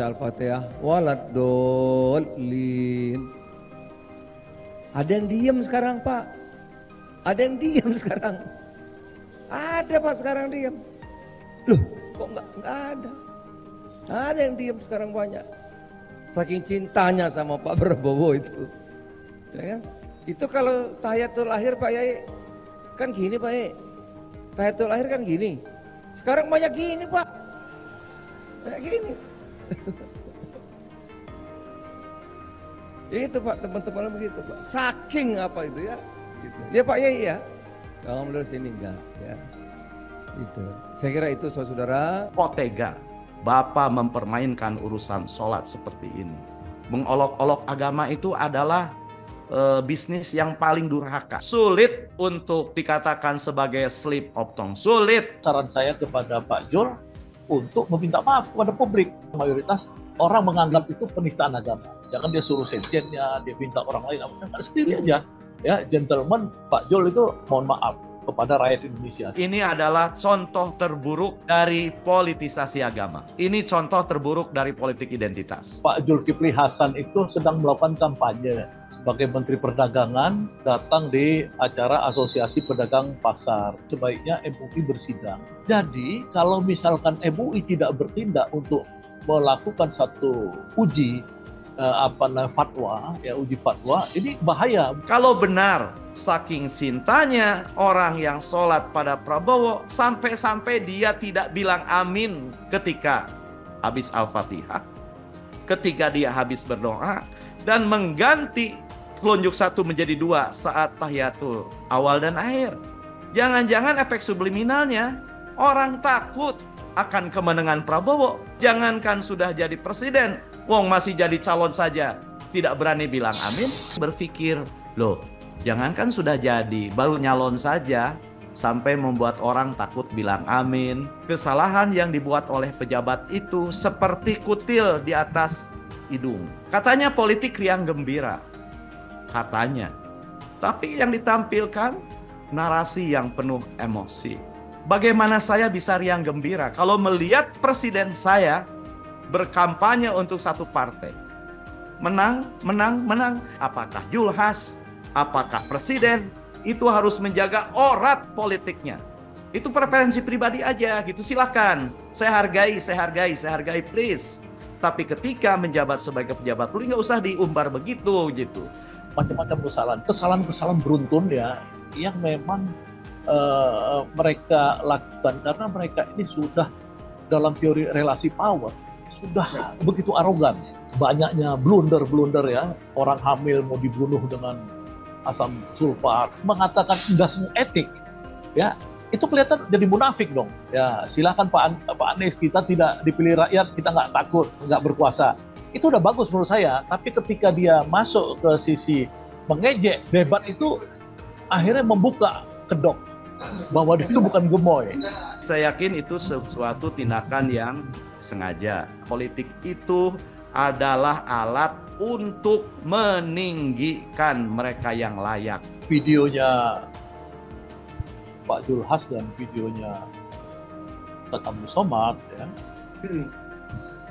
baca Al-Fatihah walad dolin. Ada yang diem sekarang Pak. Ada yang diem sekarang. Ada Pak sekarang diem. Loh kok nggak nggak ada. Ada yang diem sekarang banyak. Saking cintanya sama Pak Prabowo itu. Ya kan? Itu kalau tahiyatul akhir Pak Yai kan gini Pak Yai. Tahiyatul akhir kan gini. Sekarang banyak gini Pak. Kayak gini. itu pak teman-teman begitu pak saking apa itu ya gitu. ya pak ya iya kalau menurut sini enggak ya itu saya kira itu saudara kok tega bapak mempermainkan urusan sholat seperti ini mengolok-olok agama itu adalah e, bisnis yang paling durhaka sulit untuk dikatakan sebagai slip of tongue sulit saran saya kepada Pak Jul untuk meminta maaf kepada publik. Mayoritas orang menganggap itu penistaan agama. Jangan dia suruh sekjennya, dia minta orang lain, apa kan sendiri aja. Ya, gentleman Pak Jol itu mohon maaf kepada rakyat Indonesia. Ini adalah contoh terburuk dari politisasi agama. Ini contoh terburuk dari politik identitas. Pak Zulkifli Hasan itu sedang melakukan kampanye sebagai Menteri Perdagangan datang di acara Asosiasi Pedagang Pasar. Sebaiknya MUI bersidang. Jadi kalau misalkan MUI tidak bertindak untuk melakukan satu uji Eh, apa namanya fatwa ya uji fatwa ini bahaya kalau benar saking cintanya orang yang sholat pada Prabowo sampai-sampai dia tidak bilang amin ketika habis al-fatihah ketika dia habis berdoa dan mengganti telunjuk satu menjadi dua saat tahiyatul awal dan akhir jangan-jangan efek subliminalnya orang takut akan kemenangan Prabowo jangankan sudah jadi presiden Wong masih jadi calon saja, tidak berani bilang amin, berpikir, loh, jangankan sudah jadi, baru nyalon saja, sampai membuat orang takut bilang amin. Kesalahan yang dibuat oleh pejabat itu seperti kutil di atas hidung. Katanya politik riang gembira. Katanya. Tapi yang ditampilkan narasi yang penuh emosi. Bagaimana saya bisa riang gembira kalau melihat presiden saya berkampanye untuk satu partai. Menang, menang, menang. Apakah Julhas, apakah presiden, itu harus menjaga orat politiknya. Itu preferensi pribadi aja gitu, silahkan. Saya hargai, saya hargai, saya hargai, please. Tapi ketika menjabat sebagai pejabat lu nggak usah diumbar begitu gitu. Macam-macam kesalahan, kesalahan-kesalahan beruntun ya, yang memang uh, mereka lakukan karena mereka ini sudah dalam teori relasi power sudah begitu arogan. Banyaknya blunder-blunder ya, orang hamil mau dibunuh dengan asam sulfat, mengatakan tidak semua etik. Ya, itu kelihatan jadi munafik dong. Ya, silahkan Pak, An Pak Anies, kita tidak dipilih rakyat, kita nggak takut, nggak berkuasa. Itu udah bagus menurut saya, tapi ketika dia masuk ke sisi mengejek, debat itu akhirnya membuka kedok bahwa itu bukan gemoy. Saya yakin itu sesuatu tindakan yang sengaja. Politik itu adalah alat untuk meninggikan mereka yang layak. Videonya Pak Julhas dan videonya Tata Somad ya. Hmm.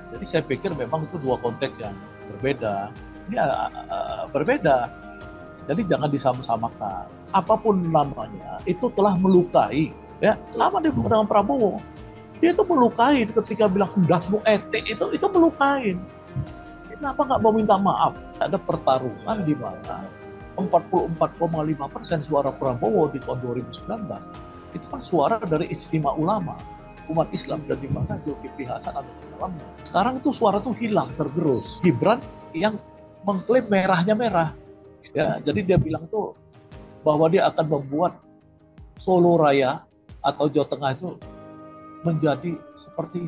Jadi saya pikir memang itu dua konteks yang berbeda. Ini uh, berbeda. Jadi jangan disamakan. samakan Apapun namanya itu telah melukai ya sama dengan Prabowo dia itu melukai ketika bilang dasmu etik itu itu melukai kenapa nggak mau minta maaf ada pertarungan di mana 44,5 persen suara Prabowo di tahun 2019 itu kan suara dari istimewa ulama umat Islam dan di mana Zulkifli Hasan ada di dalamnya. Sekarang itu suara tuh hilang tergerus. Gibran yang mengklaim merahnya merah. Ya, jadi dia bilang tuh bahwa dia akan membuat Solo Raya atau Jawa Tengah itu menjadi seperti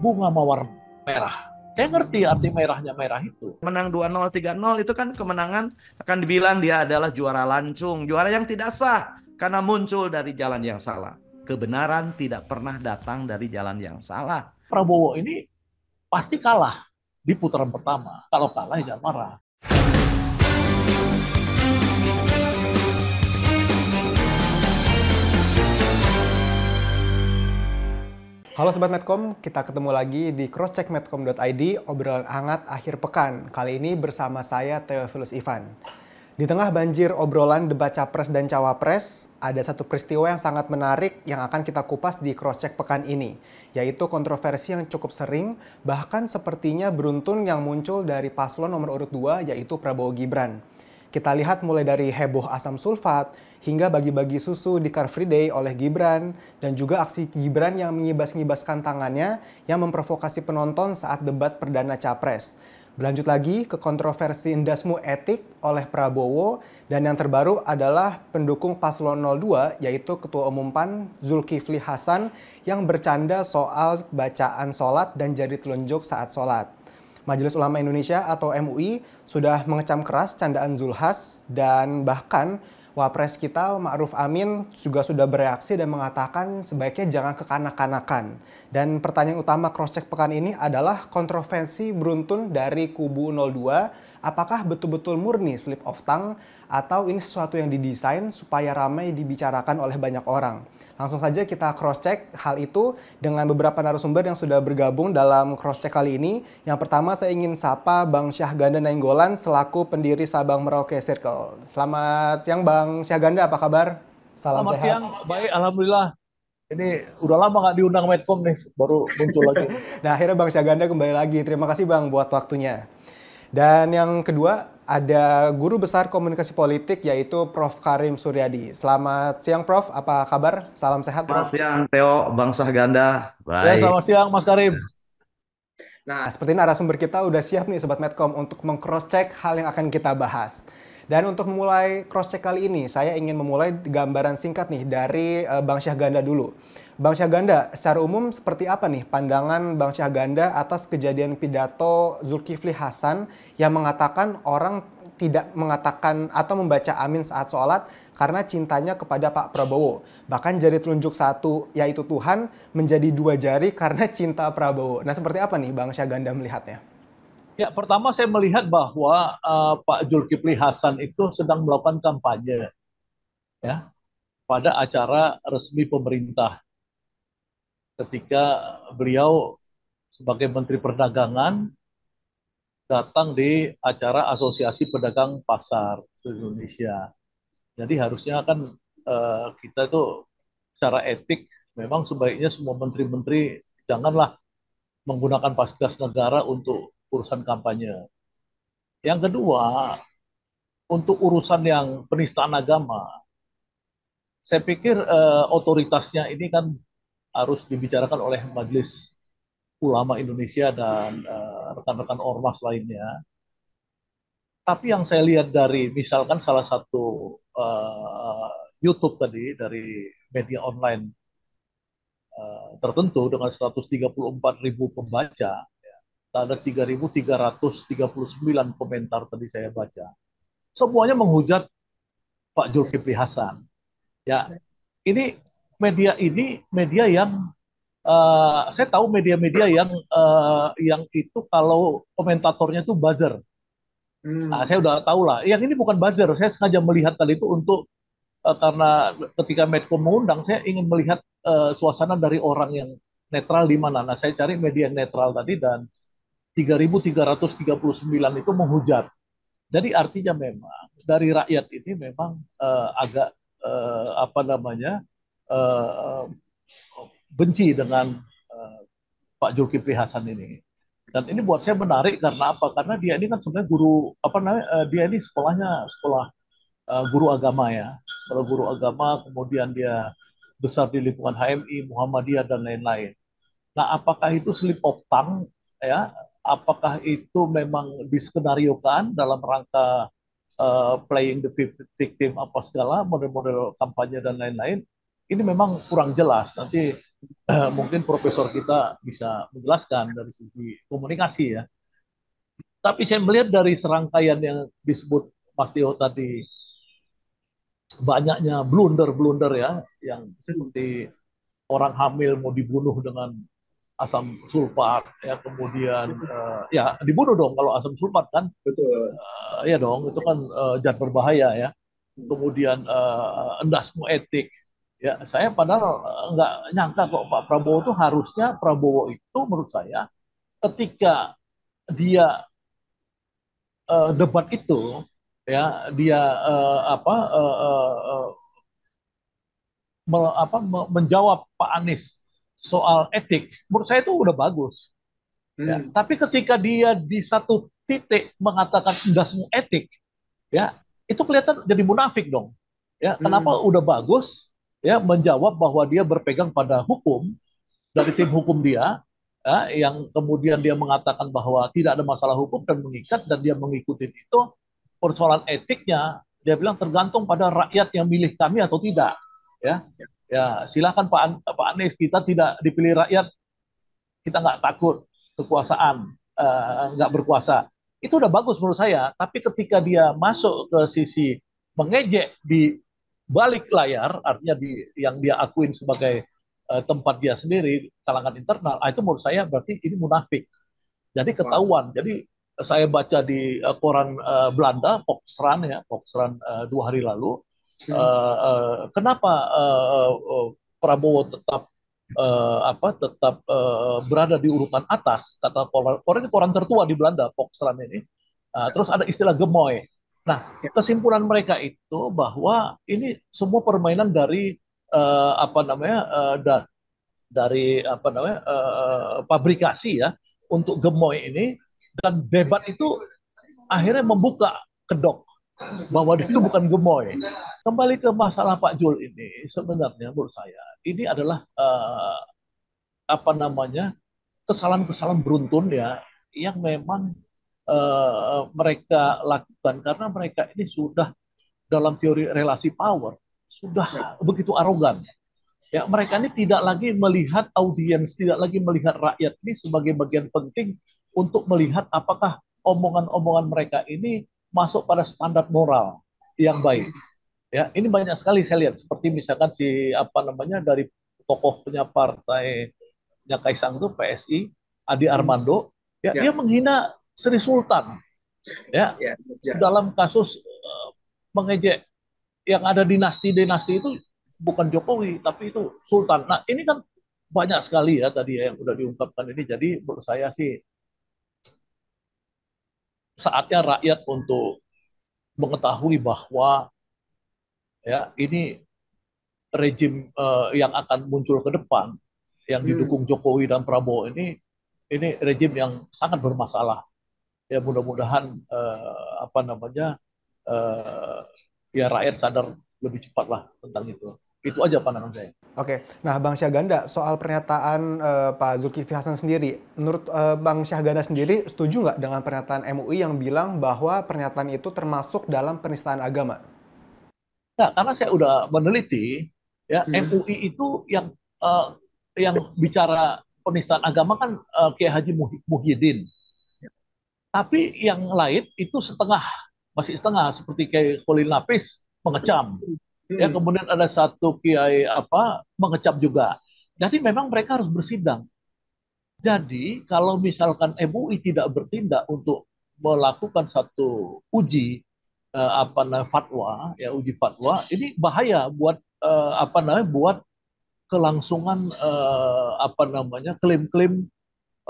bunga mawar merah. Saya ngerti arti merahnya merah itu. Menang 2-0, 3-0 itu kan kemenangan akan dibilang dia adalah juara lancung. Juara yang tidak sah karena muncul dari jalan yang salah. Kebenaran tidak pernah datang dari jalan yang salah. Prabowo ini pasti kalah di putaran pertama. Kalau kalah jangan ya marah. Halo Sobat Medcom, kita ketemu lagi di crosscheckmedcom.id, obrolan hangat akhir pekan. Kali ini bersama saya Teofilus Ivan. Di tengah banjir obrolan debat capres dan cawapres, ada satu peristiwa yang sangat menarik yang akan kita kupas di crosscheck pekan ini, yaitu kontroversi yang cukup sering, bahkan sepertinya beruntun yang muncul dari paslon nomor urut 2, yaitu Prabowo Gibran. Kita lihat mulai dari heboh asam sulfat, hingga bagi-bagi susu di Car Free Day oleh Gibran dan juga aksi Gibran yang mengibas-ngibaskan tangannya yang memprovokasi penonton saat debat perdana Capres. Berlanjut lagi ke kontroversi indasmu etik oleh Prabowo dan yang terbaru adalah pendukung paslon 02 yaitu Ketua Umum PAN Zulkifli Hasan yang bercanda soal bacaan sholat dan jari telunjuk saat sholat. Majelis Ulama Indonesia atau MUI sudah mengecam keras candaan Zulhas dan bahkan Wapres kita Ma'ruf Amin juga sudah bereaksi dan mengatakan sebaiknya jangan kekanak-kanakan. Dan pertanyaan utama cross-check pekan ini adalah kontroversi beruntun dari kubu 02 apakah betul-betul murni slip of tongue atau ini sesuatu yang didesain supaya ramai dibicarakan oleh banyak orang. Langsung saja kita cross-check hal itu dengan beberapa narasumber yang sudah bergabung dalam cross-check kali ini. Yang pertama saya ingin sapa Bang Syahganda Nainggolan selaku pendiri Sabang Merauke Circle. Selamat siang Bang Syahganda, apa kabar? Salam Selamat sehat. siang, baik Alhamdulillah. Ini udah lama nggak diundang Medcom nih, baru muncul lagi. nah akhirnya Bang Syahganda kembali lagi. Terima kasih Bang buat waktunya. Dan yang kedua ada guru besar komunikasi politik yaitu Prof. Karim Suryadi. Selamat siang Prof, apa kabar? Salam sehat Prof. Selamat siang Teo, Bangsa Ganda. Ya, Baik. Ya, selamat siang Mas Karim. Nah, nah, seperti narasumber kita udah siap nih Sobat Medcom untuk meng cross check hal yang akan kita bahas. Dan untuk memulai cross check kali ini, saya ingin memulai gambaran singkat nih dari eh, Bang Syahganda dulu. Bang Syahganda, secara umum seperti apa nih pandangan Bang Syahganda atas kejadian pidato Zulkifli Hasan yang mengatakan orang tidak mengatakan atau membaca amin saat sholat karena cintanya kepada Pak Prabowo. Bahkan jari telunjuk satu, yaitu Tuhan, menjadi dua jari karena cinta Prabowo. Nah, seperti apa nih Bang Syaganda melihatnya? Ya, pertama saya melihat bahwa uh, Pak Zulkifli Hasan itu sedang melakukan kampanye ya pada acara resmi pemerintah ketika beliau sebagai Menteri Perdagangan datang di acara Asosiasi Pedagang Pasar Indonesia. Jadi harusnya kan uh, kita itu secara etik memang sebaiknya semua menteri-menteri janganlah menggunakan fasilitas negara untuk urusan kampanye. Yang kedua, untuk urusan yang penistaan agama, saya pikir eh, otoritasnya ini kan harus dibicarakan oleh Majelis Ulama Indonesia dan eh, rekan-rekan eh, ormas lainnya. Tapi yang saya lihat dari misalkan salah satu eh, YouTube tadi dari media online eh, tertentu dengan 134 ribu pembaca, ada 3.339 komentar tadi saya baca. Semuanya menghujat Pak Zulkifli Hasan. Ya, ini media ini media yang uh, saya tahu media-media yang uh, yang itu kalau komentatornya itu buzzer. Hmm. Nah, saya udah tahu lah. Yang ini bukan buzzer. Saya sengaja melihat tadi itu untuk uh, karena ketika Medco mengundang, saya ingin melihat uh, suasana dari orang yang netral di mana. Nah, saya cari media yang netral tadi dan 3.339 itu menghujat. Jadi artinya memang dari rakyat ini memang uh, agak uh, apa namanya eh, benci dengan uh, Pak Zulkifli Hasan ini. Dan ini buat saya menarik karena apa? Karena dia ini kan sebenarnya guru apa namanya? Uh, dia ini sekolahnya sekolah uh, guru agama ya, sekolah guru agama. Kemudian dia besar di lingkungan HMI, Muhammadiyah dan lain-lain. Nah, apakah itu slip of tongue ya apakah itu memang diskenariokan dalam rangka uh, playing the victim apa segala model-model kampanye dan lain-lain ini memang kurang jelas nanti uh, mungkin profesor kita bisa menjelaskan dari sisi komunikasi ya tapi saya melihat dari serangkaian yang disebut Mas Tio tadi banyaknya blunder-blunder ya yang seperti orang hamil mau dibunuh dengan asam sulfat ya kemudian uh, ya dibunuh dong kalau asam sulfat kan betul uh, ya dong itu kan uh, zat berbahaya ya kemudian uh, endas etik ya saya padahal nggak nyangka kok Pak Prabowo itu harusnya Prabowo itu menurut saya ketika dia uh, debat itu ya dia uh, apa uh, uh, me, apa menjawab Pak Anies soal etik, menurut saya itu udah bagus. Ya, hmm. Ya, tapi ketika dia di satu titik mengatakan udah semua etik, ya itu kelihatan jadi munafik dong. Ya, hmm. kenapa hmm. udah bagus? Ya, menjawab bahwa dia berpegang pada hukum dari tim hukum dia, ya, yang kemudian dia mengatakan bahwa tidak ada masalah hukum dan mengikat dan dia mengikuti itu persoalan etiknya dia bilang tergantung pada rakyat yang milih kami atau tidak ya, ya. Ya, silakan Pak, An Pak Anies, kita tidak dipilih rakyat, kita nggak takut kekuasaan, uh, nggak berkuasa. Itu udah bagus menurut saya, tapi ketika dia masuk ke sisi mengejek di balik layar, artinya di yang dia akuin sebagai uh, tempat dia sendiri, kalangan internal, ah, itu menurut saya berarti ini munafik. Jadi ketahuan. Jadi saya baca di uh, koran uh, Belanda, Foxran ya, Foxran uh, dua hari lalu, uh, uh, kenapa uh, uh, Prabowo tetap uh, apa tetap uh, berada di urutan atas kata koran koran, koran tertua di Belanda Foxland ini uh, terus ada istilah gemoy nah kesimpulan mereka itu bahwa ini semua permainan dari uh, apa namanya uh, da, dari apa namanya uh, pabrikasi ya untuk gemoy ini dan debat itu akhirnya membuka kedok bahwa itu bukan gemoy. Kembali ke masalah Pak Jul ini, sebenarnya menurut saya ini adalah uh, apa namanya kesalahan-kesalahan beruntun ya yang memang uh, mereka lakukan karena mereka ini sudah dalam teori relasi power sudah begitu arogan. Ya, mereka ini tidak lagi melihat audiens, tidak lagi melihat rakyat ini sebagai bagian penting untuk melihat apakah omongan-omongan mereka ini masuk pada standar moral yang baik. Ya, ini banyak sekali saya lihat seperti misalkan si apa namanya dari tokohnya partainya Kaisang itu PSI Adi Armando ya, ya. dia menghina Sri Sultan ya, ya, ya. dalam kasus uh, mengejek yang ada dinasti-dinasti itu bukan Jokowi tapi itu Sultan. Nah ini kan banyak sekali ya tadi ya, yang sudah diungkapkan ini. Jadi menurut saya sih saatnya rakyat untuk mengetahui bahwa ya ini rejim uh, yang akan muncul ke depan yang hmm. didukung Jokowi dan Prabowo ini ini rejim yang sangat bermasalah ya mudah-mudahan uh, apa namanya uh, ya rakyat sadar lebih cepat lah tentang itu. Itu aja pandangan saya. Oke, nah Bang Syahganda soal pernyataan uh, Pak Zulkifli Hasan sendiri, menurut uh, Bang Syahganda sendiri setuju nggak dengan pernyataan MUI yang bilang bahwa pernyataan itu termasuk dalam penistaan agama? Nah, karena saya udah meneliti, ya hmm. MUI itu yang uh, yang bicara penistaan agama kan uh, Kiai Haji Muhyiddin, tapi yang lain itu setengah masih setengah seperti kayak Khalil Lapis, mengecam. Ya, hmm. Ya kemudian ada satu kiai apa mengecap juga. Jadi memang mereka harus bersidang. Jadi kalau misalkan MUI tidak bertindak untuk melakukan satu uji eh, apa namanya fatwa, ya uji fatwa, ini bahaya buat eh, apa namanya buat kelangsungan eh, apa namanya klaim-klaim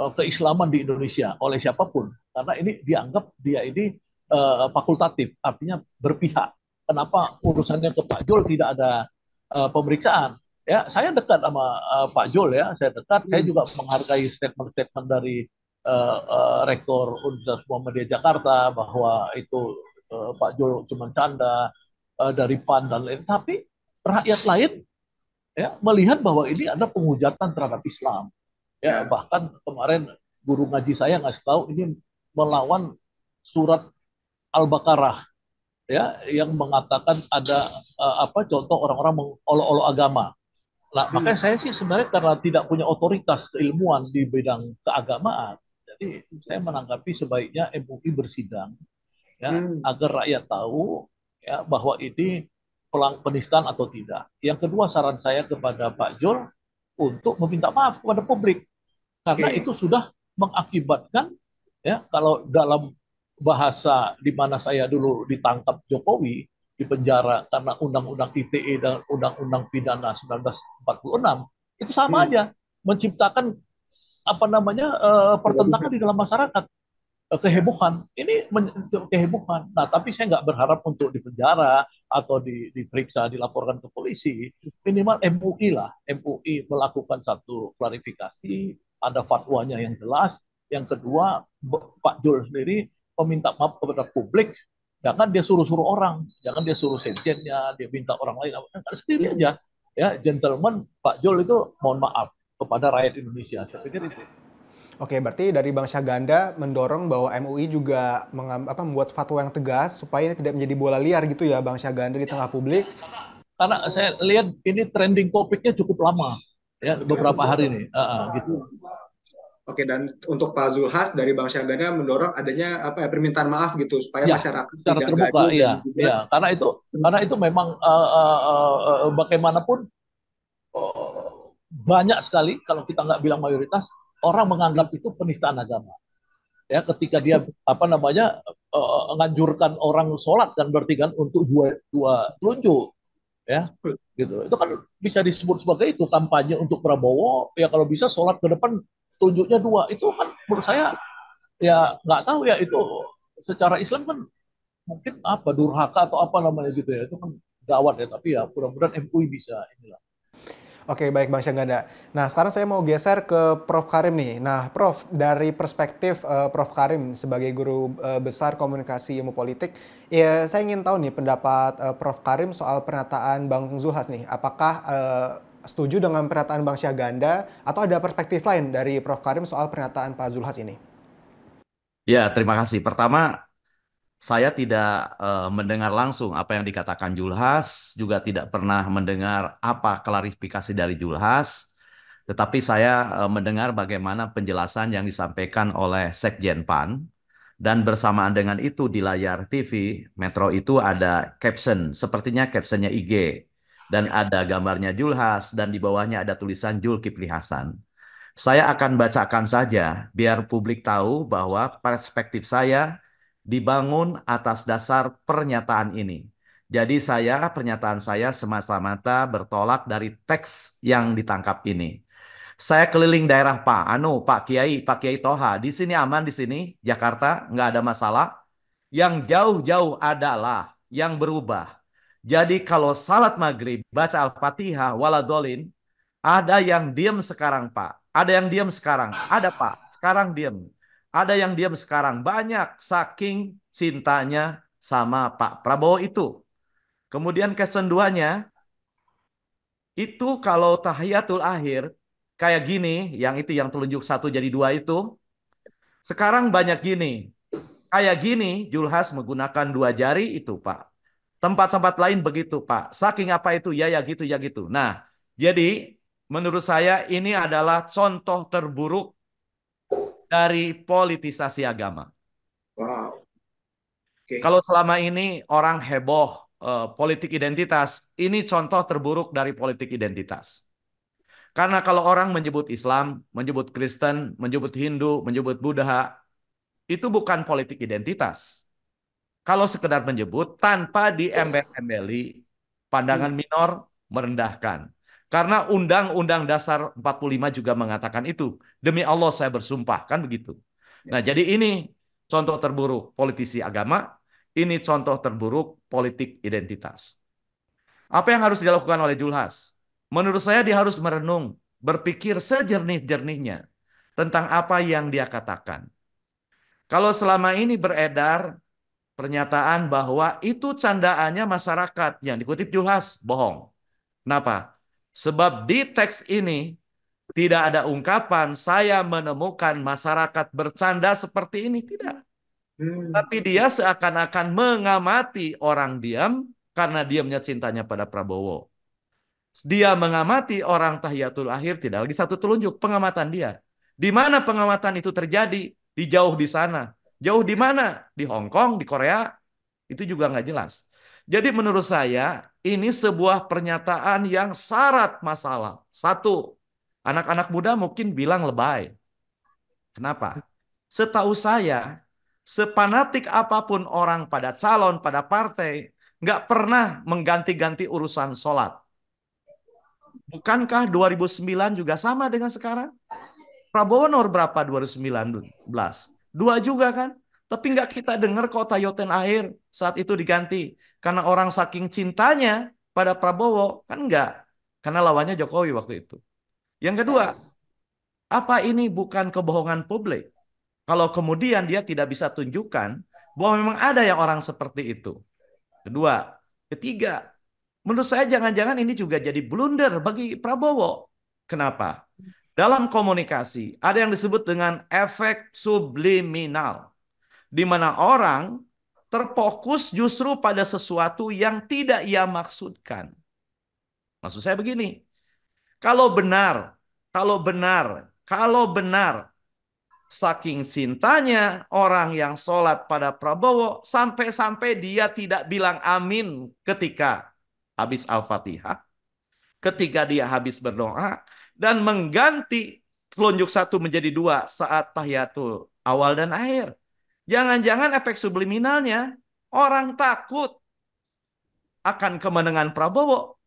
eh, keislaman di Indonesia oleh siapapun karena ini dianggap dia ini eh, fakultatif, artinya berpihak kenapa urusannya ke Pak Jol tidak ada uh, pemeriksaan. Ya, saya dekat sama uh, Pak Jol ya, saya dekat, hmm. saya juga menghargai statement-statement dari uh, uh, rektor Universitas Muhammadiyah Jakarta bahwa itu uh, Pak Jol cuma canda uh, dari PAN dan lain, tapi rakyat lain ya melihat bahwa ini ada penghujatan terhadap Islam. Ya, ya. bahkan kemarin guru ngaji saya ngasih tahu ini melawan surat Al-Baqarah ya yang mengatakan ada uh, apa contoh orang-orang mengolok-olok agama. Nah, hmm. makanya saya sih sebenarnya karena tidak punya otoritas keilmuan di bidang keagamaan, jadi saya menanggapi sebaiknya MUI bersidang ya hmm. agar rakyat tahu ya bahwa ini pelang penistaan atau tidak. Yang kedua saran saya kepada Pak Jol untuk meminta maaf kepada publik karena okay. itu sudah mengakibatkan ya kalau dalam bahasa di mana saya dulu ditangkap Jokowi di penjara karena undang-undang ITE dan undang-undang pidana 1946 itu sama hmm. aja menciptakan apa namanya uh, pertentangan di dalam masyarakat uh, kehebohan ini kehebohan nah tapi saya nggak berharap untuk dipenjara atau di, diperiksa dilaporkan ke polisi minimal MUI lah MUI melakukan satu klarifikasi ada fatwanya yang jelas yang kedua Pak Jul sendiri Peminta maaf kepada publik, jangan dia suruh-suruh orang, jangan dia suruh sekjennya, dia minta orang lain, kan sendiri aja. Ya, gentleman Pak Jol itu mohon maaf kepada rakyat Indonesia. Saya pikir itu. Oke, berarti dari bangsa ganda mendorong bahwa MUI juga apa, membuat fatwa yang tegas supaya ini tidak menjadi bola liar gitu ya bangsa ganda di tengah publik. Karena saya lihat ini trending topiknya cukup lama ya beberapa hari ini, uh, uh, gitu. Oke, dan untuk Pak Zulhas dari Bank Syariah mendorong adanya apa ya permintaan maaf gitu supaya ya, masyarakat secara tidak terbuka, gaduh. Iya, iya. Karena itu, karena itu memang uh, uh, uh, bagaimanapun uh, banyak sekali kalau kita nggak bilang mayoritas orang menganggap itu penistaan agama. Ya, ketika dia apa namanya uh, eh, menganjurkan eh, orang sholat dan berarti kan untuk dua dua telunjuk ya gitu itu kan bisa disebut sebagai itu kampanye untuk Prabowo ya kalau bisa sholat ke depan tunjuknya dua itu kan menurut saya ya nggak tahu ya itu secara Islam kan mungkin apa ah, durhaka atau apa namanya gitu ya itu kan gawat ya tapi ya mudah-mudahan MUI bisa inilah Oke, baik Bang Syangganda. Nah, sekarang saya mau geser ke Prof. Karim nih. Nah, Prof, dari perspektif uh, Prof. Karim sebagai guru uh, besar komunikasi ilmu politik, ya saya ingin tahu nih pendapat uh, Prof. Karim soal pernyataan Bang Zulhas nih. Apakah uh, setuju dengan pernyataan Bang Syaganda atau ada perspektif lain dari Prof. Karim soal pernyataan Pak Zulhas ini? Ya, terima kasih. Pertama, saya tidak uh, mendengar langsung apa yang dikatakan Julhas, juga tidak pernah mendengar apa klarifikasi dari Julhas, tetapi saya uh, mendengar bagaimana penjelasan yang disampaikan oleh Sekjen PAN, dan bersamaan dengan itu di layar TV Metro itu ada caption, sepertinya captionnya IG, dan ada gambarnya Julhas dan di bawahnya ada tulisan Julkifli Hasan. Saya akan bacakan saja biar publik tahu bahwa perspektif saya dibangun atas dasar pernyataan ini. Jadi saya pernyataan saya semata-mata bertolak dari teks yang ditangkap ini. Saya keliling daerah Pak Anu, Pak Kiai, Pak Kiai Toha. Di sini aman, di sini Jakarta nggak ada masalah. Yang jauh-jauh adalah yang berubah jadi kalau salat maghrib, baca Al-Fatihah, waladolin, ada yang diam sekarang Pak, ada yang diam sekarang, ada Pak, sekarang diam. Ada yang diam sekarang, banyak saking cintanya sama Pak Prabowo itu. Kemudian duanya, itu kalau tahiyatul akhir, kayak gini, yang itu yang telunjuk satu jadi dua itu, sekarang banyak gini. Kayak gini, Julhas menggunakan dua jari itu Pak. Tempat-tempat lain begitu, Pak. Saking apa itu? Ya, ya gitu, ya gitu. Nah, jadi menurut saya ini adalah contoh terburuk dari politisasi agama. Wow. Okay. Kalau selama ini orang heboh eh, politik identitas, ini contoh terburuk dari politik identitas. Karena kalau orang menyebut Islam, menyebut Kristen, menyebut Hindu, menyebut Buddha, itu bukan politik identitas kalau sekedar menyebut tanpa diembel-embeli pandangan hmm. minor merendahkan. Karena Undang-Undang Dasar 45 juga mengatakan itu. Demi Allah saya bersumpah, kan begitu. Ya. Nah jadi ini contoh terburuk politisi agama, ini contoh terburuk politik identitas. Apa yang harus dilakukan oleh Julhas? Menurut saya dia harus merenung, berpikir sejernih-jernihnya tentang apa yang dia katakan. Kalau selama ini beredar pernyataan bahwa itu candaannya masyarakat yang dikutip Julhas bohong. Kenapa? Sebab di teks ini tidak ada ungkapan saya menemukan masyarakat bercanda seperti ini tidak. Hmm. Tapi dia seakan-akan mengamati orang diam karena diamnya cintanya pada Prabowo. Dia mengamati orang tahiyatul akhir tidak lagi satu telunjuk pengamatan dia. Di mana pengamatan itu terjadi? Di jauh di sana Jauh di mana? Di Hong Kong, di Korea? Itu juga nggak jelas. Jadi menurut saya ini sebuah pernyataan yang syarat masalah. Satu, anak-anak muda mungkin bilang lebay. Kenapa? Setahu saya, sepanatik apapun orang pada calon, pada partai, nggak pernah mengganti-ganti urusan sholat. Bukankah 2009 juga sama dengan sekarang? Prabowo nomor berapa 2019? Dua juga kan? Tapi nggak kita dengar kok Tayoten akhir saat itu diganti. Karena orang saking cintanya pada Prabowo, kan nggak. Karena lawannya Jokowi waktu itu. Yang kedua, ya. apa ini bukan kebohongan publik? Kalau kemudian dia tidak bisa tunjukkan bahwa memang ada yang orang seperti itu. Kedua, ketiga, menurut saya jangan-jangan ini juga jadi blunder bagi Prabowo. Kenapa? Dalam komunikasi ada yang disebut dengan efek subliminal. Di mana orang terfokus justru pada sesuatu yang tidak ia maksudkan. Maksud saya begini. Kalau benar, kalau benar, kalau benar saking cintanya orang yang sholat pada Prabowo sampai-sampai dia tidak bilang amin ketika habis Al-Fatihah. Ketika dia habis berdoa, dan mengganti telunjuk satu menjadi dua saat tahiyatul awal dan akhir. Jangan-jangan efek subliminalnya orang takut akan kemenangan Prabowo.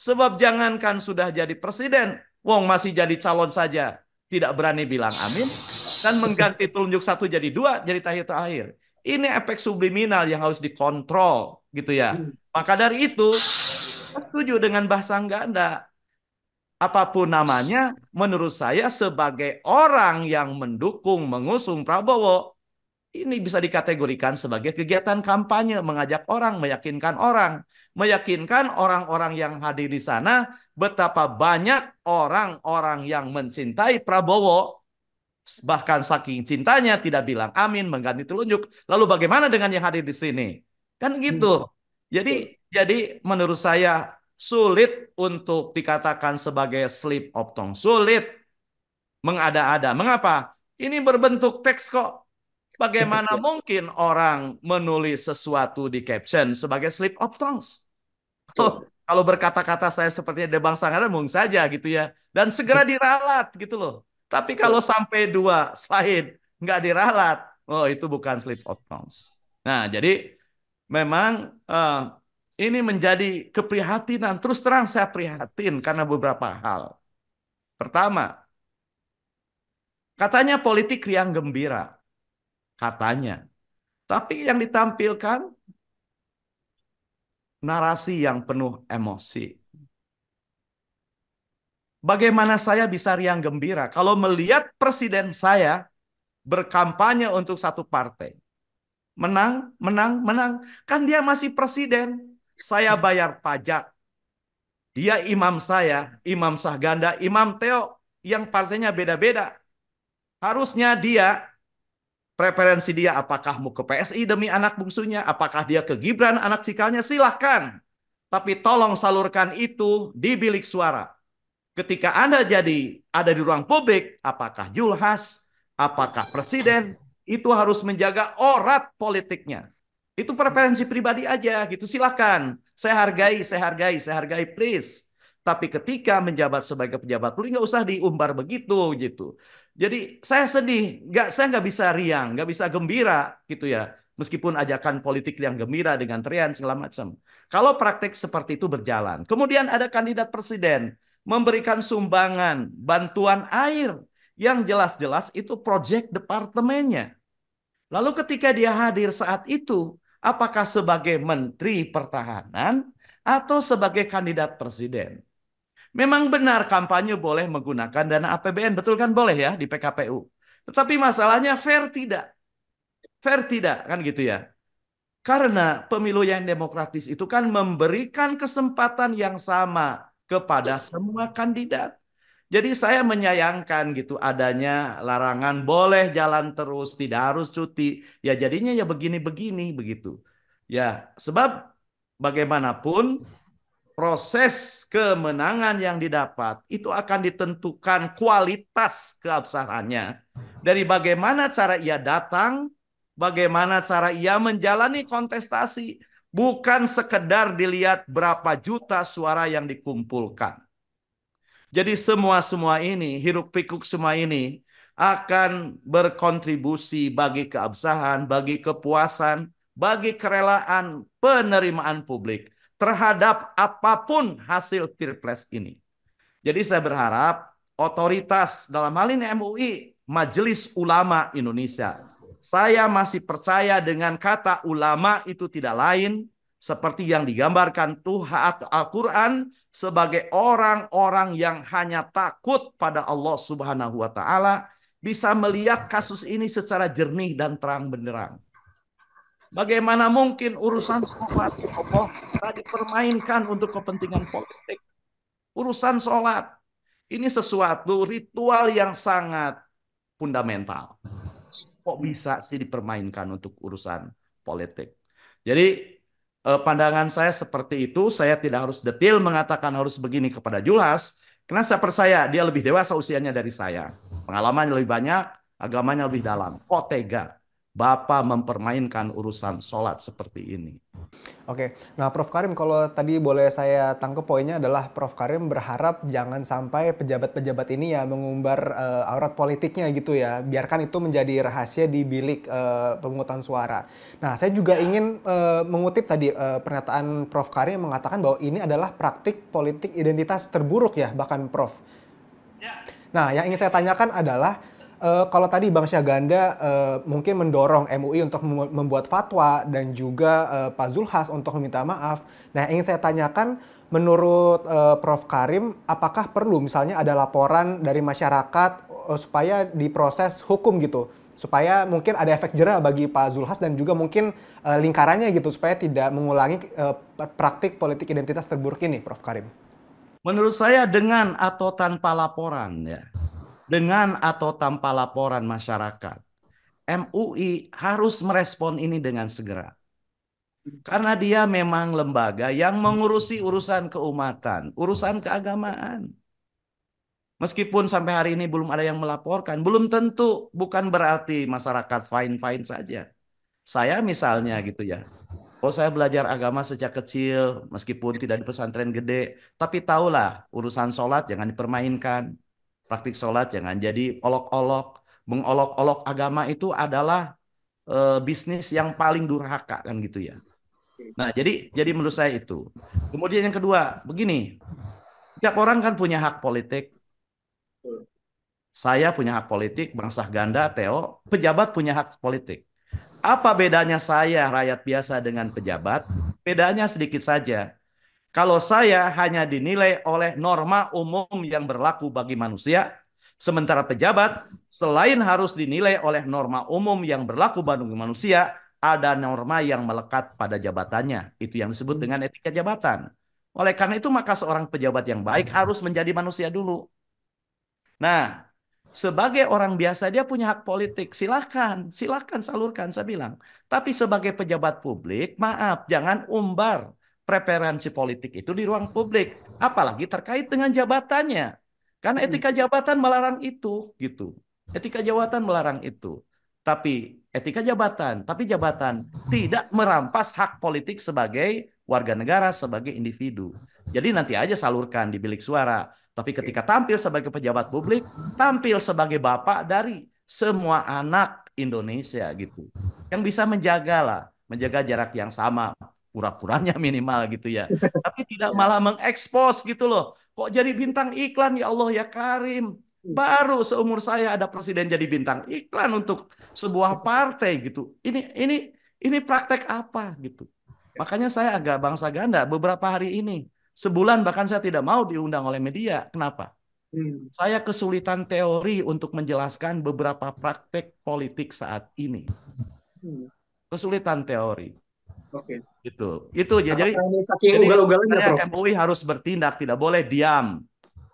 Sebab jangankan sudah jadi presiden, wong masih jadi calon saja tidak berani bilang amin dan mengganti telunjuk satu jadi dua jadi tahiyatul akhir. Ini efek subliminal yang harus dikontrol gitu ya. Hmm. Maka dari itu, setuju dengan bahasa enggak anda apapun namanya, menurut saya sebagai orang yang mendukung, mengusung Prabowo, ini bisa dikategorikan sebagai kegiatan kampanye, mengajak orang, meyakinkan orang. Meyakinkan orang-orang yang hadir di sana betapa banyak orang-orang yang mencintai Prabowo. Bahkan saking cintanya tidak bilang amin, mengganti telunjuk. Lalu bagaimana dengan yang hadir di sini? Kan gitu. Hmm. Jadi jadi menurut saya sulit untuk dikatakan sebagai slip of tongue. Sulit mengada-ada. Mengapa? Ini berbentuk teks kok. Bagaimana mungkin orang menulis sesuatu di caption sebagai slip of tongues? Oh, kalau berkata-kata saya sepertinya ada bangsa Arab mungkin saja gitu ya. Dan segera diralat gitu loh. Tapi kalau sampai dua slide nggak diralat, oh itu bukan slip of tongues. Nah jadi memang uh, ini menjadi keprihatinan. Terus terang saya prihatin karena beberapa hal. Pertama, katanya politik riang gembira. Katanya. Tapi yang ditampilkan narasi yang penuh emosi. Bagaimana saya bisa riang gembira kalau melihat presiden saya berkampanye untuk satu partai? Menang, menang, menang. Kan dia masih presiden saya bayar pajak. Dia imam saya, imam sah ganda, imam teo yang partainya beda-beda. Harusnya dia preferensi dia apakah mau ke PSI demi anak bungsunya, apakah dia ke Gibran anak cikalnya silahkan. Tapi tolong salurkan itu di bilik suara. Ketika Anda jadi ada di ruang publik, apakah Julhas, apakah presiden, itu harus menjaga orat politiknya. Itu preferensi pribadi aja gitu. Silahkan. Saya hargai, saya hargai, saya hargai please. Tapi ketika menjabat sebagai pejabat publik nggak usah diumbar begitu gitu. Jadi saya sedih, nggak saya nggak bisa riang, nggak bisa gembira gitu ya. Meskipun ajakan politik yang gembira dengan terian segala macam. Kalau praktek seperti itu berjalan. Kemudian ada kandidat presiden memberikan sumbangan bantuan air yang jelas-jelas itu proyek departemennya. Lalu ketika dia hadir saat itu, Apakah sebagai menteri pertahanan atau sebagai kandidat presiden? Memang benar kampanye boleh menggunakan dana APBN, betul kan boleh ya di PKPU. Tetapi masalahnya fair tidak. Fair tidak kan gitu ya. Karena pemilu yang demokratis itu kan memberikan kesempatan yang sama kepada semua kandidat. Jadi saya menyayangkan gitu adanya larangan boleh jalan terus, tidak harus cuti. Ya jadinya ya begini-begini begitu. Ya, sebab bagaimanapun proses kemenangan yang didapat itu akan ditentukan kualitas keabsahannya dari bagaimana cara ia datang, bagaimana cara ia menjalani kontestasi, bukan sekedar dilihat berapa juta suara yang dikumpulkan. Jadi semua-semua ini, hiruk pikuk semua ini akan berkontribusi bagi keabsahan, bagi kepuasan, bagi kerelaan penerimaan publik terhadap apapun hasil Pilpres ini. Jadi saya berharap otoritas dalam hal ini MUI, Majelis Ulama Indonesia. Saya masih percaya dengan kata ulama itu tidak lain seperti yang digambarkan Tuhan Al-Qur'an sebagai orang-orang yang hanya takut pada Allah Subhanahu wa taala bisa melihat kasus ini secara jernih dan terang benderang. Bagaimana mungkin urusan sholat Allah bisa dipermainkan untuk kepentingan politik? Urusan sholat ini sesuatu ritual yang sangat fundamental. Kok bisa sih dipermainkan untuk urusan politik? Jadi Eh, pandangan saya seperti itu. Saya tidak harus detail mengatakan harus begini kepada Julas. Karena saya percaya dia lebih dewasa usianya dari saya. Pengalamannya lebih banyak, agamanya lebih dalam. Kok tega? Bapak mempermainkan urusan sholat seperti ini. Oke, nah Prof. Karim kalau tadi boleh saya tangkap poinnya adalah Prof. Karim berharap jangan sampai pejabat-pejabat ini ya mengumbar uh, aurat politiknya gitu ya, biarkan itu menjadi rahasia di bilik uh, pemungutan suara. Nah saya juga ingin uh, mengutip tadi uh, pernyataan Prof. Karim yang mengatakan bahwa ini adalah praktik politik identitas terburuk ya bahkan Prof. Ya. Nah yang ingin saya tanyakan adalah Uh, kalau tadi Bang Syaganda uh, mungkin mendorong MUI untuk membuat fatwa dan juga uh, Pak Zulhas untuk meminta maaf. Nah, ingin saya tanyakan menurut uh, Prof Karim apakah perlu misalnya ada laporan dari masyarakat uh, supaya diproses hukum gitu? Supaya mungkin ada efek jerah bagi Pak Zulhas dan juga mungkin uh, lingkarannya gitu supaya tidak mengulangi uh, praktik politik identitas terburuk ini, Prof Karim. Menurut saya dengan atau tanpa laporan ya dengan atau tanpa laporan masyarakat. MUI harus merespon ini dengan segera. Karena dia memang lembaga yang mengurusi urusan keumatan, urusan keagamaan. Meskipun sampai hari ini belum ada yang melaporkan, belum tentu bukan berarti masyarakat fine-fine saja. Saya misalnya gitu ya. kalau oh saya belajar agama sejak kecil, meskipun tidak di pesantren gede, tapi tahulah urusan sholat jangan dipermainkan praktik sholat jangan jadi olok-olok mengolok-olok agama itu adalah e, bisnis yang paling durhaka kan gitu ya nah jadi jadi menurut saya itu kemudian yang kedua begini tiap orang kan punya hak politik saya punya hak politik bang Sahganda teo pejabat punya hak politik apa bedanya saya rakyat biasa dengan pejabat bedanya sedikit saja kalau saya hanya dinilai oleh norma umum yang berlaku bagi manusia, sementara pejabat selain harus dinilai oleh norma umum yang berlaku bagi manusia, ada norma yang melekat pada jabatannya. Itu yang disebut hmm. dengan etika jabatan. Oleh karena itu maka seorang pejabat yang baik hmm. harus menjadi manusia dulu. Nah, sebagai orang biasa dia punya hak politik. Silahkan, silahkan salurkan, saya bilang. Tapi sebagai pejabat publik, maaf, jangan umbar preferensi politik itu di ruang publik, apalagi terkait dengan jabatannya. Karena etika hmm. jabatan melarang itu, gitu. Etika jabatan melarang itu. Tapi etika jabatan, tapi jabatan tidak merampas hak politik sebagai warga negara, sebagai individu. Jadi nanti aja salurkan di bilik suara. Tapi ketika tampil sebagai pejabat publik, tampil sebagai bapak dari semua anak Indonesia gitu. Yang bisa menjaga lah, menjaga jarak yang sama pura-puranya minimal gitu ya. Tapi tidak ya. malah mengekspos gitu loh. Kok jadi bintang iklan ya Allah ya Karim. Hmm. Baru seumur saya ada presiden jadi bintang iklan untuk sebuah partai gitu. Ini ini ini praktek apa gitu. Ya. Makanya saya agak bangsa ganda beberapa hari ini. Sebulan bahkan saya tidak mau diundang oleh media. Kenapa? Hmm. Saya kesulitan teori untuk menjelaskan beberapa praktek politik saat ini. Hmm. Kesulitan teori. Oke. Okay. Gitu. Itu. Itu ya, jadi jadi ugal ya, MUI harus bertindak, tidak boleh diam.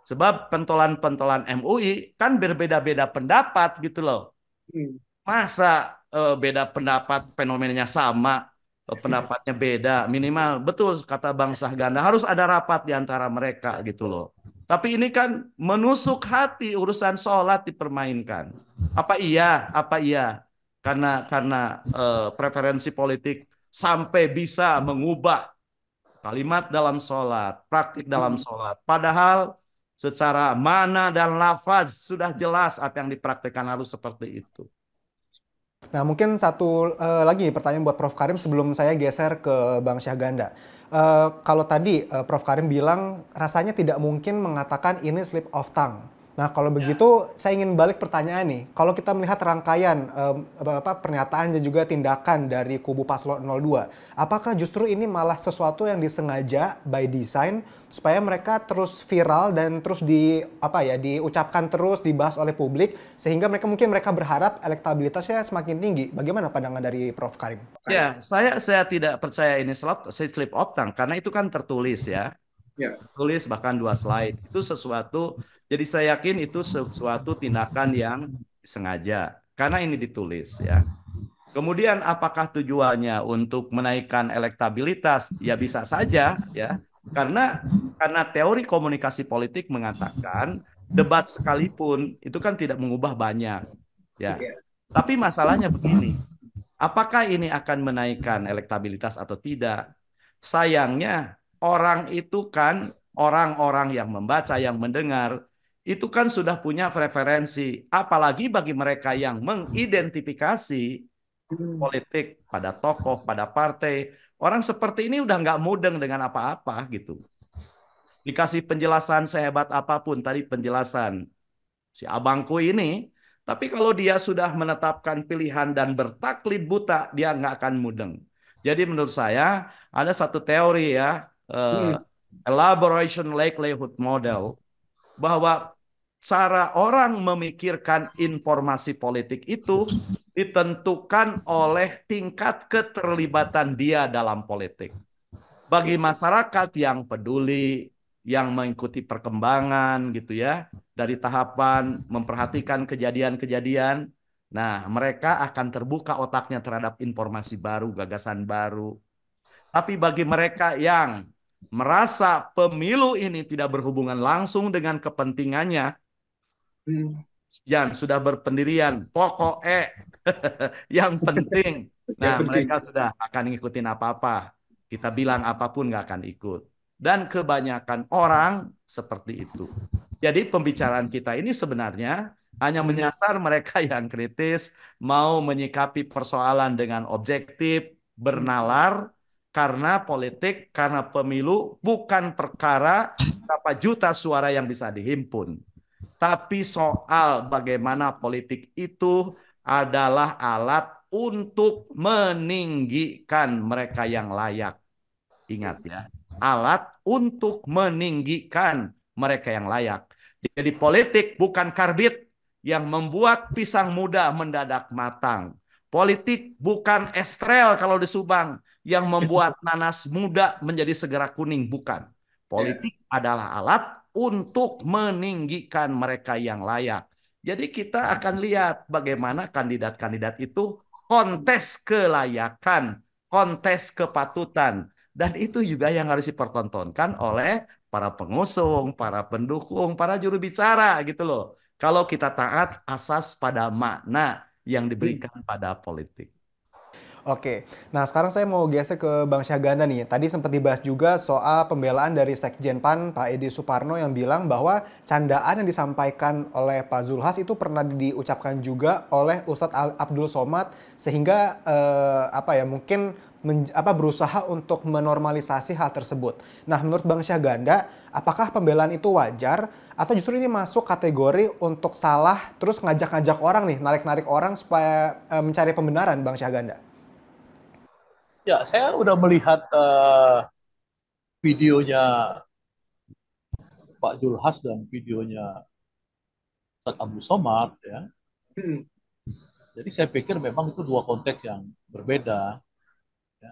Sebab pentolan-pentolan MUI kan berbeda-beda pendapat gitu loh. Hmm. Masa uh, beda pendapat fenomenanya sama, uh, pendapatnya beda. Minimal betul kata Bang Sahganda harus ada rapat di antara mereka gitu loh. Tapi ini kan menusuk hati urusan sholat dipermainkan. Apa iya? Apa iya? Karena karena uh, preferensi politik sampai bisa mengubah kalimat dalam sholat, praktik dalam hmm. sholat. Padahal secara mana dan lafaz sudah jelas apa yang dipraktikkan harus seperti itu. Nah mungkin satu uh, lagi pertanyaan buat Prof. Karim sebelum saya geser ke Bang Syahganda. Uh, eh, kalau tadi uh, Prof. Karim bilang rasanya tidak mungkin mengatakan ini slip of tongue. Nah, kalau ya. begitu ya. saya ingin balik pertanyaan nih. Kalau kita melihat rangkaian um, apa pernyataan dan juga tindakan dari kubu paslon 02, apakah justru ini malah sesuatu yang disengaja by design supaya mereka terus viral dan terus di apa ya, diucapkan terus, dibahas oleh publik sehingga mereka mungkin mereka berharap elektabilitasnya semakin tinggi. Bagaimana pandangan dari Prof Karim? Ya, saya saya tidak percaya ini slip slip optan karena itu kan tertulis ya yeah. tulis bahkan dua slide itu sesuatu jadi saya yakin itu sesuatu tindakan yang sengaja karena ini ditulis ya kemudian apakah tujuannya untuk menaikkan elektabilitas ya bisa saja ya karena karena teori komunikasi politik mengatakan debat sekalipun itu kan tidak mengubah banyak ya yeah. tapi masalahnya begini apakah ini akan menaikkan elektabilitas atau tidak sayangnya orang itu kan orang-orang yang membaca, yang mendengar, itu kan sudah punya preferensi. Apalagi bagi mereka yang mengidentifikasi hmm. politik pada tokoh, pada partai. Orang seperti ini udah nggak mudeng dengan apa-apa gitu. Dikasih penjelasan sehebat apapun tadi penjelasan si abangku ini. Tapi kalau dia sudah menetapkan pilihan dan bertaklid buta, dia nggak akan mudeng. Jadi menurut saya ada satu teori ya, uh, elaboration likelihood model bahwa cara orang memikirkan informasi politik itu ditentukan oleh tingkat keterlibatan dia dalam politik. Bagi masyarakat yang peduli, yang mengikuti perkembangan gitu ya, dari tahapan memperhatikan kejadian-kejadian, nah mereka akan terbuka otaknya terhadap informasi baru, gagasan baru. Tapi bagi mereka yang merasa pemilu ini tidak berhubungan langsung dengan kepentingannya yang hmm. sudah berpendirian pokok e yang penting nah mereka sudah akan ngikutin apa-apa kita bilang apapun nggak akan ikut dan kebanyakan orang seperti itu jadi pembicaraan kita ini sebenarnya hanya hmm. menyasar mereka yang kritis mau menyikapi persoalan dengan objektif hmm. bernalar karena politik, karena pemilu bukan perkara berapa juta suara yang bisa dihimpun. Tapi soal bagaimana politik itu adalah alat untuk meninggikan mereka yang layak. Ingat ya, alat untuk meninggikan mereka yang layak. Jadi politik bukan karbit yang membuat pisang muda mendadak matang. Politik bukan estrel kalau di Subang yang membuat nanas muda menjadi segera kuning, bukan. Politik yeah. adalah alat untuk meninggikan mereka yang layak. Jadi kita akan lihat bagaimana kandidat-kandidat itu kontes kelayakan, kontes kepatutan. Dan itu juga yang harus dipertontonkan oleh para pengusung, para pendukung, para juru bicara gitu loh. Kalau kita taat asas pada makna yang hmm. diberikan pada politik. Oke, nah sekarang saya mau geser ke Bang Syaganda nih. Tadi sempat dibahas juga soal pembelaan dari Sekjen PAN Pak Edi Suparno yang bilang bahwa candaan yang disampaikan oleh Pak Zulhas itu pernah diucapkan juga oleh Ustadz Abdul Somad sehingga eh, apa ya mungkin men, apa berusaha untuk menormalisasi hal tersebut. Nah, menurut Bang Syaganda, apakah pembelaan itu wajar atau justru ini masuk kategori untuk salah terus ngajak-ngajak orang nih, narik-narik orang supaya eh, mencari pembenaran Bang Syaganda? Ya, saya udah melihat uh, videonya Pak Julhas dan videonya Ustaz Abu Somad ya. Hmm. Jadi saya pikir memang itu dua konteks yang berbeda. Ya.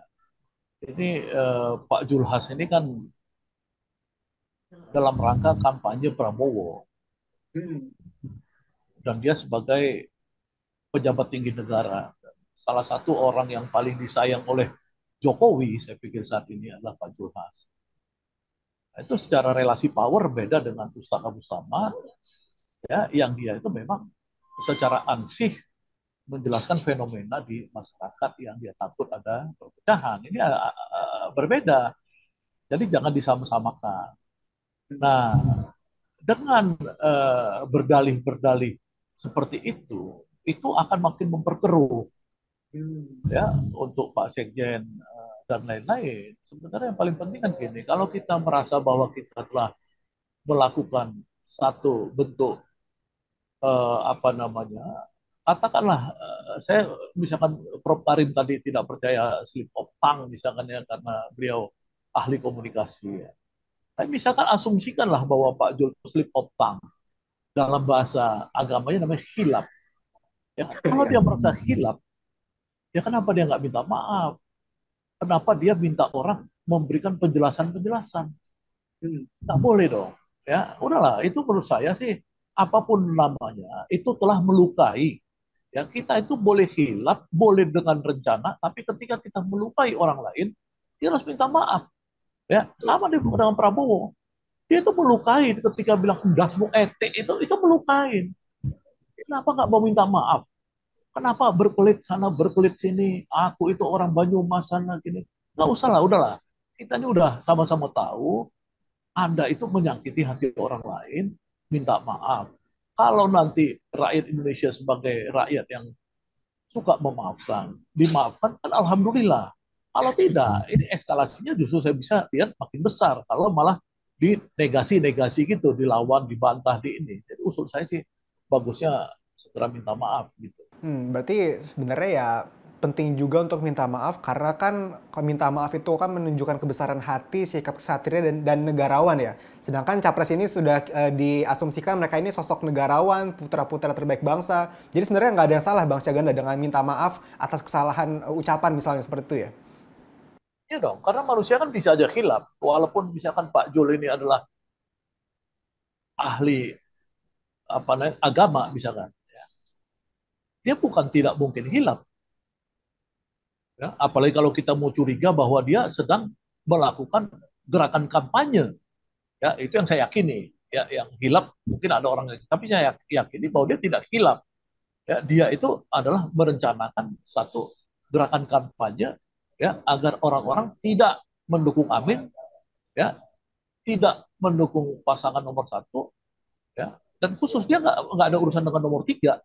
Ini uh, Pak Julhas ini kan dalam rangka kampanye Prabowo hmm. dan dia sebagai pejabat tinggi negara, salah satu orang yang paling disayang oleh Jokowi saya pikir saat ini adalah Pak Julhas. Itu secara relasi power beda dengan Ustaz Abu Sama, ya, yang dia itu memang secara ansih menjelaskan fenomena di masyarakat yang dia takut ada perpecahan. Ini berbeda. Jadi jangan disama-samakan. Nah, dengan e, berdalih-berdalih seperti itu, itu akan makin memperkeruh ya untuk Pak Sekjen eh, dan lain-lain. Sebenarnya yang paling penting kan gini, kalau kita merasa bahwa kita telah melakukan satu bentuk eh, apa namanya, katakanlah eh, saya misalkan Prof Karim tadi tidak percaya slip of tongue misalkan ya karena beliau ahli komunikasi ya. Tapi misalkan asumsikanlah bahwa Pak Jul slip of tongue dalam bahasa agamanya namanya hilap. Ya, kalau dia merasa hilap, ya kenapa dia nggak minta maaf? Kenapa dia minta orang memberikan penjelasan-penjelasan? Tidak hmm. boleh dong. Ya, udahlah. Itu menurut saya sih, apapun namanya, itu telah melukai. Ya, kita itu boleh hilap, boleh dengan rencana, tapi ketika kita melukai orang lain, dia harus minta maaf. Ya, sama hmm. dengan Prabowo dia itu melukai ketika bilang dasmu etik itu itu melukai. kenapa nggak mau minta maaf Kenapa berkelit sana, berkelit sini? Aku itu orang Banyumas sana gini. Nggak usah lah, udahlah. Kita ini udah sama-sama tahu Anda itu menyakiti hati orang lain, minta maaf. Kalau nanti rakyat Indonesia sebagai rakyat yang suka memaafkan, dimaafkan kan alhamdulillah. Kalau tidak, ini eskalasinya justru saya bisa lihat makin besar kalau malah di negasi negasi gitu, dilawan, dibantah di ini. Jadi usul saya sih bagusnya segera minta maaf gitu. Hmm, berarti sebenarnya ya penting juga untuk minta maaf karena kan minta maaf itu kan menunjukkan kebesaran hati, sikap kesatria dan, dan negarawan ya. Sedangkan capres ini sudah e, diasumsikan mereka ini sosok negarawan, putra-putra terbaik bangsa. Jadi sebenarnya nggak ada yang salah Bang Syaganda dengan minta maaf atas kesalahan e, ucapan misalnya seperti itu ya. Iya dong, karena manusia kan bisa aja hilap. Walaupun misalkan Pak Jul ini adalah ahli apa namanya agama misalkan dia bukan tidak mungkin hilang. Ya, apalagi kalau kita mau curiga bahwa dia sedang melakukan gerakan kampanye. Ya, itu yang saya yakini. Ya, yang hilang mungkin ada orang tapi saya yakini bahwa dia tidak hilang. Ya, dia itu adalah merencanakan satu gerakan kampanye ya agar orang-orang tidak mendukung Amin, ya tidak mendukung pasangan nomor satu, ya dan khusus dia nggak ada urusan dengan nomor tiga,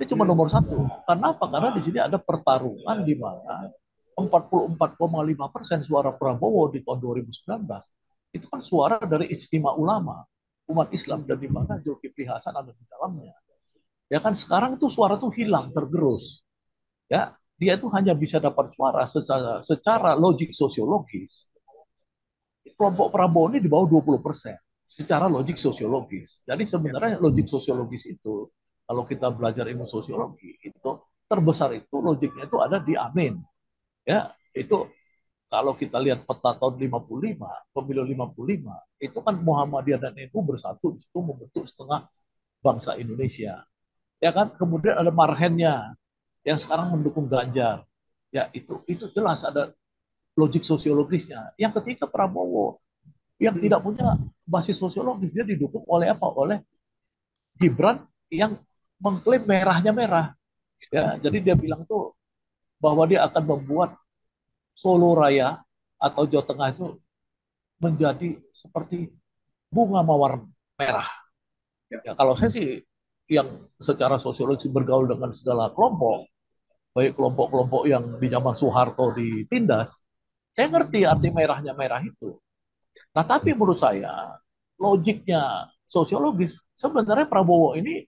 itu cuma nomor hmm. satu. Karena apa? Karena di sini ada pertarungan di mana 44,5 persen suara Prabowo di tahun 2019 itu kan suara dari istimewa ulama umat Islam dan di mana Zulkifli Hasan ada di dalamnya. Ya kan sekarang itu suara tuh hilang tergerus. Ya, dia itu hanya bisa dapat suara secara secara logik sosiologis. Kelompok Prabowo ini di bawah 20 persen secara logik sosiologis. Jadi sebenarnya logik sosiologis itu kalau kita belajar ilmu sosiologi itu terbesar itu logiknya itu ada di amin. Ya, itu kalau kita lihat peta tahun 55, pemilu 55, itu kan Muhammadiyah dan NU bersatu itu membentuk setengah bangsa Indonesia. Ya kan? Kemudian ada marhennya yang sekarang mendukung Ganjar. Ya itu itu jelas ada logik sosiologisnya. Yang ketiga Prabowo yang tidak punya basis sosiologis dia didukung oleh apa? Oleh Gibran yang mengklaim merahnya merah. Ya, jadi dia bilang tuh bahwa dia akan membuat Solo Raya atau Jawa Tengah itu menjadi seperti bunga mawar merah. Ya, ya kalau saya sih yang secara sosiologi bergaul dengan segala kelompok, baik kelompok-kelompok yang di zaman Soeharto ditindas, saya ngerti arti merahnya merah itu. Nah, tapi menurut saya logiknya sosiologis sebenarnya Prabowo ini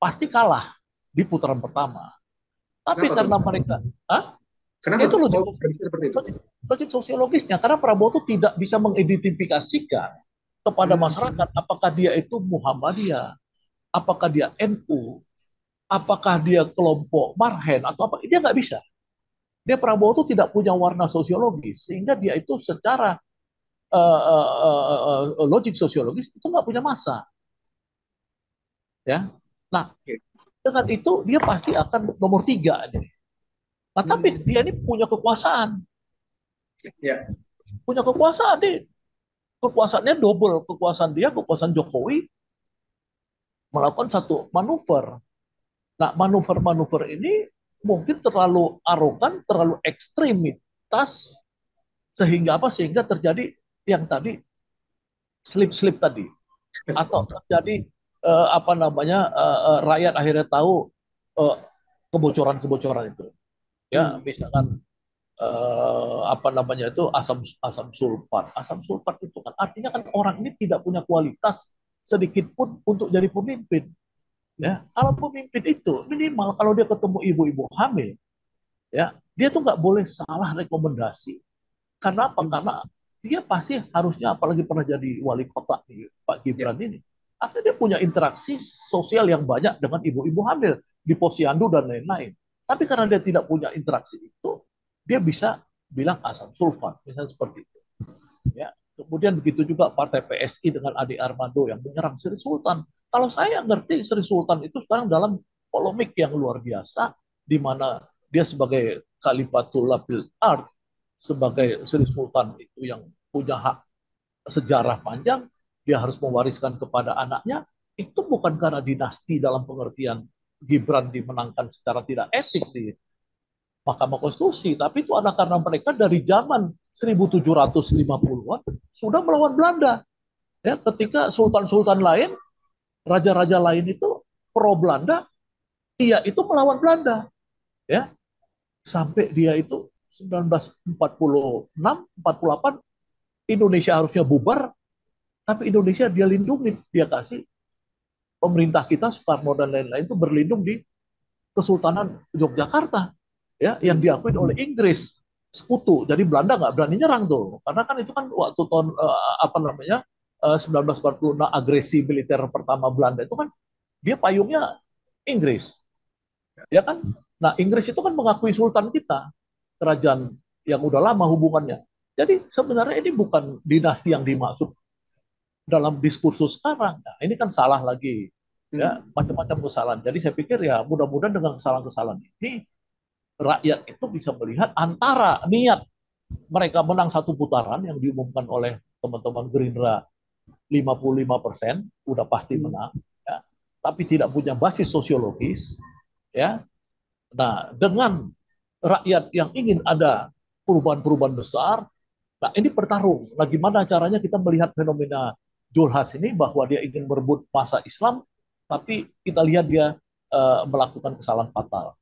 pasti kalah di putaran pertama. Tapi Kenapa karena itu? mereka, ah, Kenapa itu logik, oh, seperti itu? logik sosiologisnya, karena Prabowo itu tidak bisa mengidentifikasikan kepada hmm. masyarakat apakah dia itu Muhammadiyah, apakah dia NU, apakah dia kelompok Marhen atau apa, dia nggak bisa. Dia Prabowo itu tidak punya warna sosiologis sehingga dia itu secara uh, uh, uh, uh, logik sosiologis itu nggak punya masa. Ya, Nah, dengan hmm. itu dia pasti akan nomor tiga. Nih. Nah, tapi hmm. dia ini punya kekuasaan. Ya. Punya kekuasaan deh. Kekuasaannya double. Kekuasaan dia, kekuasaan Jokowi melakukan satu manuver. Nah, manuver-manuver ini mungkin terlalu arogan, terlalu ekstremitas, sehingga apa? Sehingga terjadi yang tadi, slip-slip tadi. Atau terjadi eh, apa namanya eh, eh rakyat akhirnya tahu eh, kebocoran-kebocoran itu. Ya, hmm. misalkan eh, apa namanya itu asam asam sulfat. Asam sulfat itu kan artinya kan orang ini tidak punya kualitas sedikit pun untuk jadi pemimpin. Ya, kalau pemimpin itu minimal kalau dia ketemu ibu-ibu hamil, ya dia tuh nggak boleh salah rekomendasi. Karena apa? Hmm. Karena dia pasti harusnya apalagi pernah jadi wali kota nih, Pak Gibran ya. ini Artinya dia punya interaksi sosial yang banyak dengan ibu-ibu hamil di posyandu dan lain-lain. Tapi karena dia tidak punya interaksi itu, dia bisa bilang asam ah, sulfat, misalnya seperti itu. Ya. Kemudian begitu juga Partai PSI dengan Adi Armando yang menyerang Sri Sultan. Kalau saya ngerti Sri Sultan itu sekarang dalam polemik yang luar biasa, di mana dia sebagai Khalifatullah Bil Art, sebagai Sri Sultan itu yang punya hak sejarah panjang, dia harus mewariskan kepada anaknya, itu bukan karena dinasti dalam pengertian Gibran dimenangkan secara tidak etik di Mahkamah Konstitusi, tapi itu adalah karena mereka dari zaman 1750-an sudah melawan Belanda. Ya, ketika sultan-sultan lain, raja-raja lain itu pro Belanda, dia itu melawan Belanda. Ya. Sampai dia itu 1946, 48 Indonesia harusnya bubar, tapi Indonesia dia lindungi, dia kasih pemerintah kita Soekarno dan lain-lain itu berlindung di Kesultanan Yogyakarta ya yang diakui oleh Inggris sekutu. Jadi Belanda nggak berani nyerang tuh karena kan itu kan waktu tahun uh, apa namanya eh, uh, 1946 agresi militer pertama Belanda itu kan dia payungnya Inggris. Ya kan? Nah, Inggris itu kan mengakui sultan kita, kerajaan yang udah lama hubungannya. Jadi sebenarnya ini bukan dinasti yang dimaksud dalam diskursus sekarang. Nah, ini kan salah lagi. Ya, hmm. macam-macam kesalahan. Jadi saya pikir ya mudah-mudahan dengan kesalahan-kesalahan ini rakyat itu bisa melihat antara niat mereka menang satu putaran yang diumumkan oleh teman-teman Gerindra 55 persen udah pasti hmm. menang, ya, tapi tidak punya basis sosiologis, ya. Nah dengan rakyat yang ingin ada perubahan-perubahan besar, nah ini bertarung. Nah gimana caranya kita melihat fenomena Julhas ini bahwa dia ingin merebut masa Islam, tapi kita lihat dia uh, melakukan kesalahan fatal.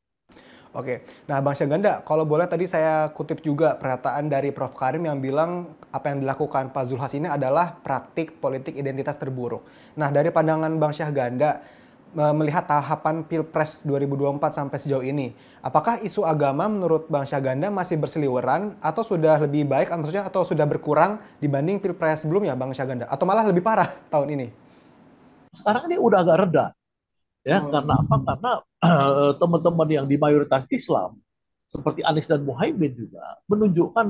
Oke, nah Bang Syaganda, kalau boleh tadi saya kutip juga pernyataan dari Prof. Karim yang bilang apa yang dilakukan Pak Zulhas ini adalah praktik politik identitas terburuk. Nah dari pandangan Bang Syahganda, melihat tahapan Pilpres 2024 sampai sejauh ini. Apakah isu agama menurut Bang Syaganda masih berseliweran atau sudah lebih baik atau maksudnya atau sudah berkurang dibanding Pilpres sebelumnya Bang Syaganda atau malah lebih parah tahun ini? Sekarang ini udah agak reda. Ya, hmm. karena apa? Karena eh, teman-teman yang di mayoritas Islam seperti Anies dan Muhaimin juga menunjukkan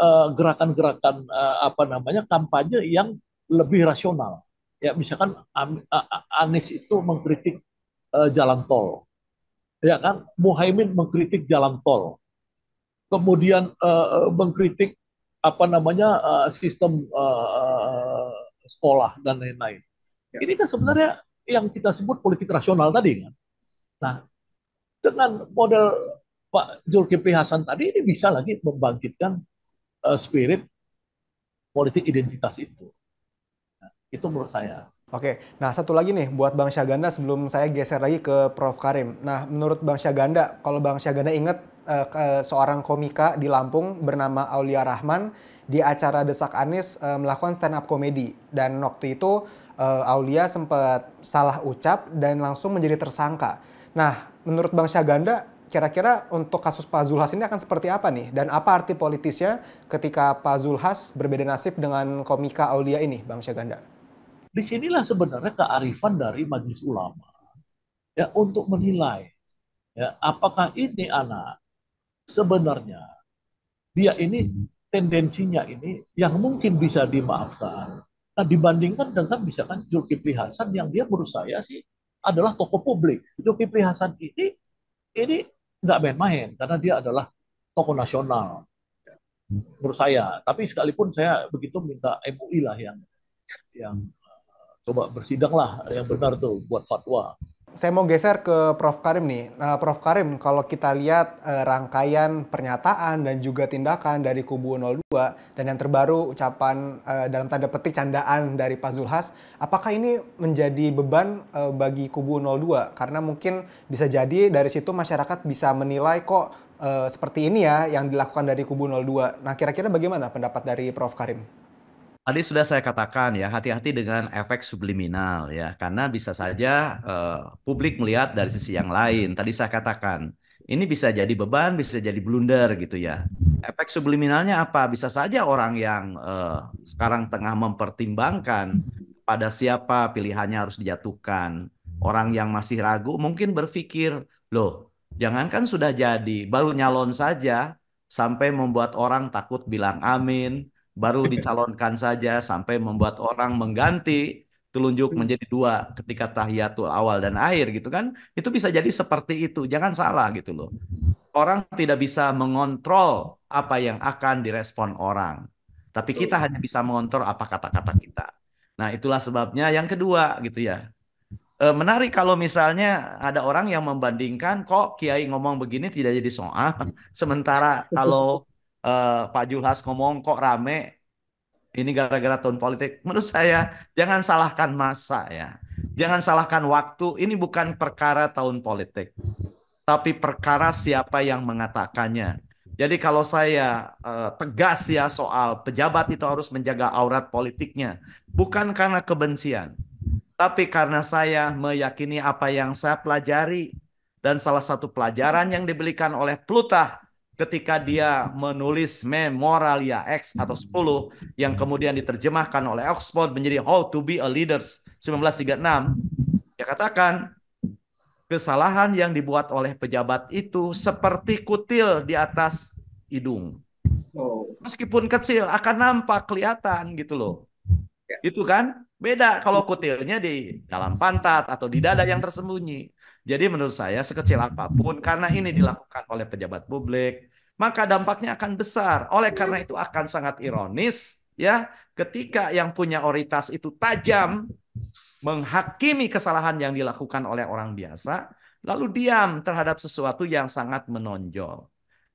eh, gerakan-gerakan uh, uh, apa namanya kampanye yang lebih rasional ya misalkan Anies itu mengkritik uh, jalan tol ya kan Muhaimin mengkritik jalan tol kemudian uh, mengkritik apa namanya uh, sistem uh, sekolah dan lain-lain ya. ini kan sebenarnya yang kita sebut politik rasional tadi kan nah dengan model Pak Zulkifli Hasan tadi ini bisa lagi membangkitkan uh, spirit politik identitas itu itu menurut saya. Oke, nah satu lagi nih buat Bang Syaganda sebelum saya geser lagi ke Prof. Karim. Nah menurut Bang Syaganda, kalau Bang Syaganda ingat uh, seorang komika di Lampung bernama Aulia Rahman di acara Desak Anis uh, melakukan stand up komedi dan waktu itu uh, Aulia sempat salah ucap dan langsung menjadi tersangka. Nah menurut Bang Syaganda, kira-kira untuk kasus Pak Zulhas ini akan seperti apa nih? Dan apa arti politisnya ketika Pak Zulhas berbeda nasib dengan komika Aulia ini, Bang Syaganda? disinilah sebenarnya kearifan dari majelis ulama ya untuk menilai ya apakah ini anak sebenarnya dia ini tendensinya ini yang mungkin bisa dimaafkan nah dibandingkan dengan misalkan Zulkifli Hasan yang dia menurut saya sih adalah tokoh publik Zulkifli Hasan ini ini nggak main-main karena dia adalah tokoh nasional ya, menurut saya tapi sekalipun saya begitu minta MUI lah yang yang coba bersidanglah yang benar tuh buat fatwa. Saya mau geser ke Prof. Karim nih. Nah, Prof. Karim, kalau kita lihat eh, rangkaian pernyataan dan juga tindakan dari kubu 02 dan yang terbaru ucapan eh, dalam tanda petik candaan dari Pak Zulhas, apakah ini menjadi beban eh, bagi kubu 02? Karena mungkin bisa jadi dari situ masyarakat bisa menilai kok eh, seperti ini ya yang dilakukan dari kubu 02. Nah, kira-kira bagaimana pendapat dari Prof. Karim? Tadi sudah saya katakan ya, hati-hati dengan efek subliminal ya, karena bisa saja uh, publik melihat dari sisi yang lain. Tadi saya katakan, ini bisa jadi beban, bisa jadi blunder gitu ya. Efek subliminalnya apa? Bisa saja orang yang uh, sekarang tengah mempertimbangkan pada siapa pilihannya harus dijatuhkan. Orang yang masih ragu mungkin berpikir, loh, jangankan sudah jadi, baru nyalon saja sampai membuat orang takut bilang amin, baru dicalonkan saja sampai membuat orang mengganti telunjuk hmm. menjadi dua ketika tahiyatul awal dan akhir gitu kan itu bisa jadi seperti itu jangan salah gitu loh orang tidak bisa mengontrol apa yang akan direspon orang tapi kita hanya bisa mengontrol apa kata-kata kita nah itulah sebabnya yang kedua gitu ya e, menarik kalau misalnya ada orang yang membandingkan kok kiai ngomong begini tidak jadi soal sementara kalau uh, Pak Julhas ngomong kok rame ini gara-gara tahun politik. Menurut saya jangan salahkan masa ya. Jangan salahkan waktu. Ini bukan perkara tahun politik. Tapi perkara siapa yang mengatakannya. Jadi kalau saya uh, tegas ya soal pejabat itu harus menjaga aurat politiknya. Bukan karena kebencian. Tapi karena saya meyakini apa yang saya pelajari. Dan salah satu pelajaran yang diberikan oleh Plutah ketika dia menulis Memoralia X atau 10 yang kemudian diterjemahkan oleh Oxford menjadi How to be a Leader 1936 dia katakan kesalahan yang dibuat oleh pejabat itu seperti kutil di atas hidung. Oh. Meskipun kecil akan nampak kelihatan gitu loh. Ya. Itu kan? Beda kalau kutilnya di dalam pantat atau di dada yang tersembunyi. Jadi menurut saya sekecil apapun karena ini dilakukan oleh pejabat publik, maka dampaknya akan besar. Oleh karena itu akan sangat ironis ya ketika yang punya oritas itu tajam menghakimi kesalahan yang dilakukan oleh orang biasa lalu diam terhadap sesuatu yang sangat menonjol.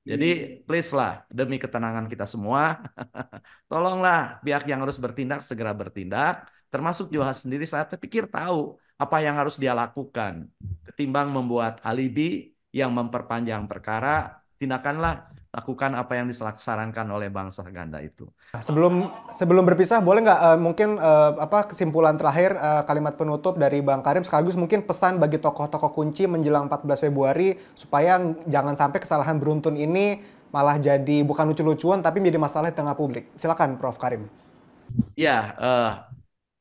Jadi please lah demi ketenangan kita semua, tolonglah pihak yang harus bertindak segera bertindak. Termasuk Johan sendiri saya terpikir tahu apa yang harus dia lakukan. Ketimbang membuat alibi yang memperpanjang perkara, tindakanlah lakukan apa yang disarankan oleh bangsa Ganda itu. Sebelum sebelum berpisah boleh nggak uh, mungkin uh, apa kesimpulan terakhir uh, kalimat penutup dari Bang Karim sekaligus mungkin pesan bagi tokoh-tokoh kunci menjelang 14 Februari supaya jangan sampai kesalahan beruntun ini malah jadi bukan lucu-lucuan tapi menjadi masalah di tengah publik. Silakan Prof Karim. Ya, uh,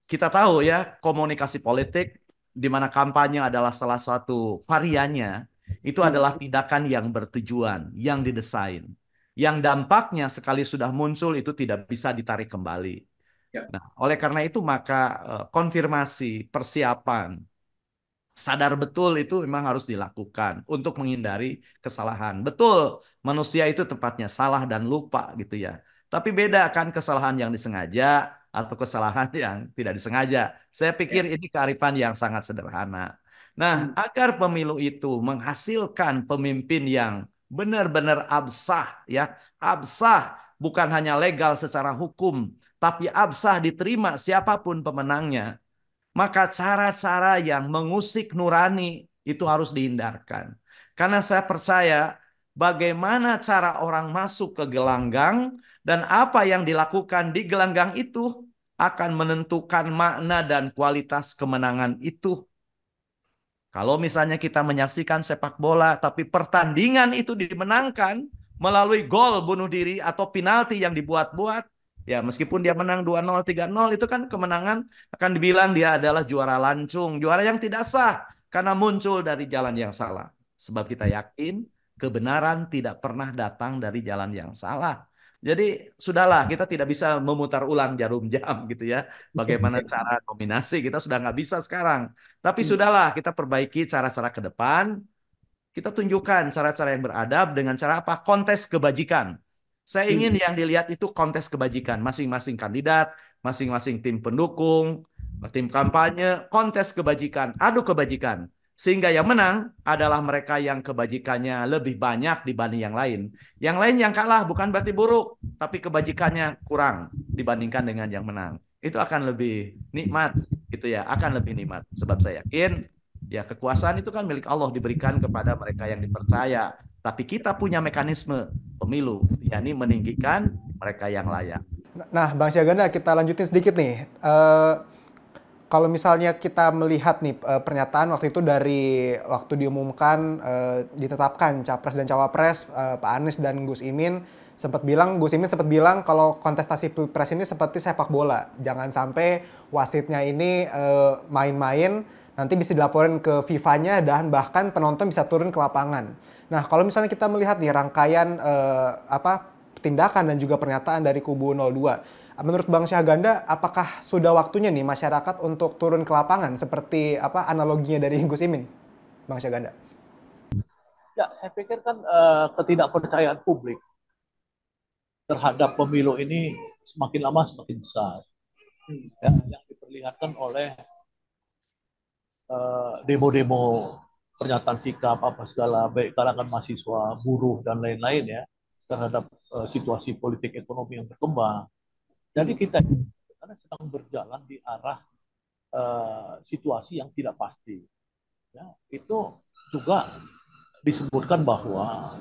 kita tahu ya komunikasi politik di mana kampanye adalah salah satu variannya itu adalah tindakan yang bertujuan, yang didesain. Yang dampaknya sekali sudah muncul itu tidak bisa ditarik kembali. Ya. Nah, oleh karena itu maka eh, konfirmasi, persiapan, sadar betul itu memang harus dilakukan untuk menghindari kesalahan. Betul, manusia itu tempatnya salah dan lupa gitu ya. Tapi beda kan kesalahan yang disengaja atau kesalahan yang tidak disengaja. Saya pikir ya. ini kearifan yang sangat sederhana. Nah, hmm. agar pemilu itu menghasilkan pemimpin yang benar-benar absah ya, absah bukan hanya legal secara hukum, tapi absah diterima siapapun pemenangnya. Maka cara-cara yang mengusik nurani itu harus dihindarkan. Karena saya percaya bagaimana cara orang masuk ke gelanggang dan apa yang dilakukan di gelanggang itu akan menentukan makna dan kualitas kemenangan itu kalau misalnya kita menyaksikan sepak bola tapi pertandingan itu dimenangkan melalui gol bunuh diri atau penalti yang dibuat-buat, ya meskipun dia menang 2-0, 3-0 itu kan kemenangan akan dibilang dia adalah juara lancung, juara yang tidak sah karena muncul dari jalan yang salah. Sebab kita yakin kebenaran tidak pernah datang dari jalan yang salah, jadi sudahlah kita tidak bisa memutar ulang jarum jam gitu ya. Bagaimana cara kombinasi kita sudah nggak bisa sekarang. Tapi iya. sudahlah kita perbaiki cara-cara ke depan. Kita tunjukkan cara-cara yang beradab dengan cara apa? Kontes kebajikan. Saya ingin iya. yang dilihat itu kontes kebajikan masing-masing kandidat, masing-masing tim pendukung, tim kampanye, kontes kebajikan, adu kebajikan. Sehingga yang menang adalah mereka yang kebajikannya lebih banyak dibanding yang lain. Yang lain yang kalah bukan berarti buruk, tapi kebajikannya kurang dibandingkan dengan yang menang. Itu akan lebih nikmat gitu ya, akan lebih nikmat. Sebab saya yakin ya kekuasaan itu kan milik Allah diberikan kepada mereka yang dipercaya. Tapi kita punya mekanisme pemilu, yakni meninggikan mereka yang layak. Nah, Bang Syaganda, kita lanjutin sedikit nih. Uh kalau misalnya kita melihat nih eh, pernyataan waktu itu dari waktu diumumkan eh, ditetapkan capres dan cawapres eh, Pak Anies dan Gus Imin sempat bilang Gus Imin sempat bilang kalau kontestasi pilpres ini seperti sepak bola jangan sampai wasitnya ini main-main nanti bisa dilaporin ke FIFA-nya dan bahkan penonton bisa turun ke lapangan. Nah kalau misalnya kita melihat nih rangkaian apa tindakan dan juga pernyataan dari kubu 02 Menurut Bang Syahganda, apakah sudah waktunya nih masyarakat untuk turun ke lapangan seperti apa analoginya dari Gus Imin, Bang Syahganda? Ya, saya pikir kan uh, ketidakpercayaan publik terhadap pemilu ini semakin lama semakin besar. Hmm. Ya, yang diperlihatkan oleh demo eh, demo-demo, pernyataan sikap apa segala baik kalangan mahasiswa, buruh dan lain-lain ya terhadap uh, situasi politik ekonomi yang berkembang jadi kita karena sedang berjalan di arah uh, situasi yang tidak pasti. Ya, itu juga disebutkan bahwa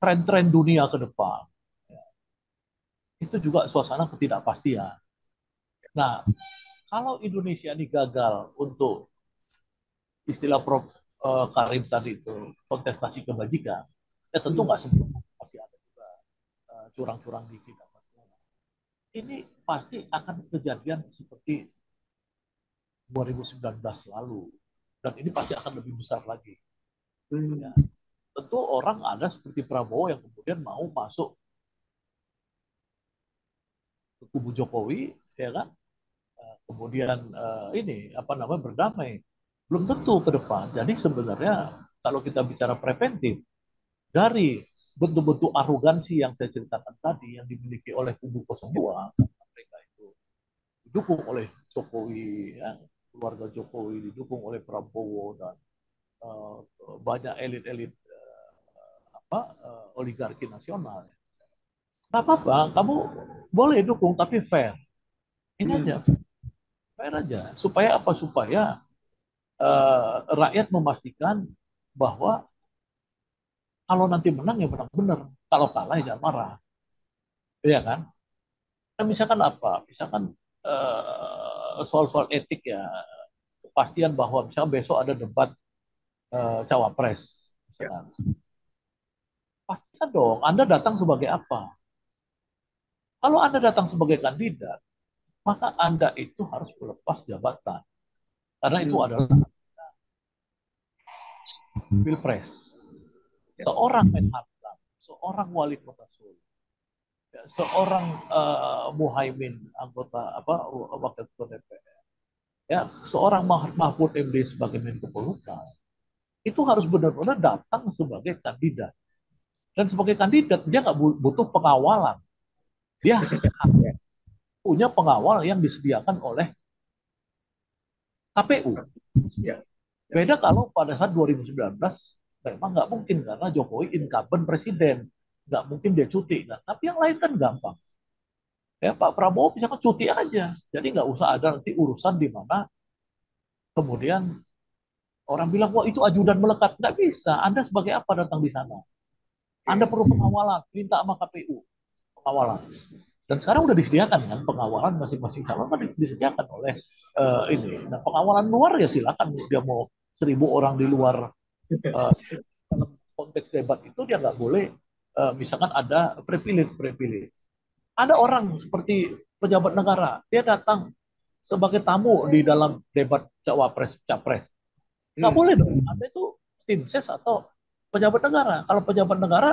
tren-tren dunia ke depan ya, itu juga suasana ketidakpastian. Nah, kalau Indonesia ini gagal untuk istilah Prof. Eh, Karim tadi itu kontestasi kebajikan, ya tentu nggak sempurna masih ada juga eh, curang-curang di kita ini pasti akan kejadian seperti 2019 lalu dan ini pasti akan lebih besar lagi. Hmm. Ya. Tentu orang ada seperti Prabowo yang kemudian mau masuk ke kubu Jokowi, ya kan? Eh, kemudian eh, ini apa namanya berdamai. Belum tentu ke depan. Jadi sebenarnya kalau kita bicara preventif dari bentuk-bentuk arogansi yang saya ceritakan tadi yang dimiliki oleh kubu 02 mereka itu didukung oleh Jokowi ya, keluarga Jokowi didukung oleh Prabowo dan uh, banyak elit-elit uh, apa uh, oligarki nasional. nggak apa-apa, kamu boleh dukung tapi fair. Ini aja, fair aja. Supaya apa? Supaya uh, rakyat memastikan bahwa kalau nanti menang ya benar-benar. Kalau kalah ya jangan marah. Iya kan? Nah, misalkan apa? Misalkan eh, soal-soal uh, etik ya kepastian bahwa misalnya besok ada debat uh, cawapres. Misalkan. Ya. Pastikan dong, Anda datang sebagai apa? Kalau Anda datang sebagai kandidat, maka Anda itu harus melepas jabatan. Karena itu hmm. adalah pilpres. Iya. seorang Menhan, seorang wali kota Solo, ya, seorang uh, eh, Muhaimin anggota apa wakil ketua DPR, ya seorang Mahfud MD sebagai Menko Polhukam itu harus benar-benar datang sebagai kandidat dan sebagai kandidat dia nggak butuh pengawalan dia punya pengawal yang disediakan oleh KPU. Iya. Beda kalau pada saat 2019 memang nggak mungkin karena Jokowi incumbent presiden nggak mungkin dia cuti nah, tapi yang lain kan gampang ya Pak Prabowo bisa kan cuti aja jadi nggak usah ada nanti urusan di mana kemudian orang bilang wah itu ajudan melekat nggak bisa Anda sebagai apa datang di sana Anda perlu pengawalan minta sama KPU pengawalan dan sekarang udah disediakan kan pengawalan masing-masing calon kan disediakan oleh uh, ini nah pengawalan luar ya silakan dia mau seribu orang di luar Eh, dalam konteks debat itu dia nggak boleh uh, misalkan ada privilege privilege. Ada orang seperti pejabat negara, dia datang sebagai tamu di dalam debat cawapres capres. Nggak hmm. boleh dong. Ada itu tim ses atau pejabat negara. Kalau pejabat negara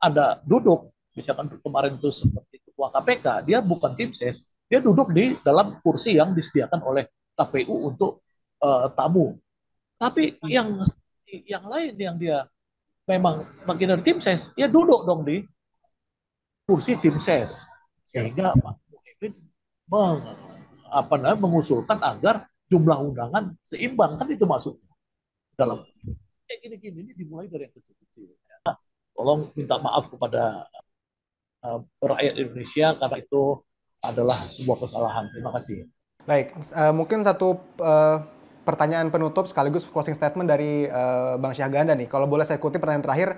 ada duduk, misalkan kemarin itu seperti ketua KPK, dia bukan tim ses, dia duduk di dalam kursi yang disediakan oleh KPU untuk uh, tamu. Tapi hmm. yang yang lain yang dia memang bagian dari tim ses, ya duduk dong di kursi tim ses. Sehingga ya. Pak Muhyiddin meng, namanya, mengusulkan agar jumlah undangan seimbang. Kan itu maksudnya. Dalam kayak gini-gini ini dimulai dari yang kecil-kecil. Nah, tolong minta maaf kepada uh, rakyat Indonesia karena itu adalah sebuah kesalahan. Terima kasih. Baik, uh, mungkin satu uh, pertanyaan penutup sekaligus closing statement dari uh, Bang Syahganda nih. Kalau boleh saya kutip pertanyaan terakhir,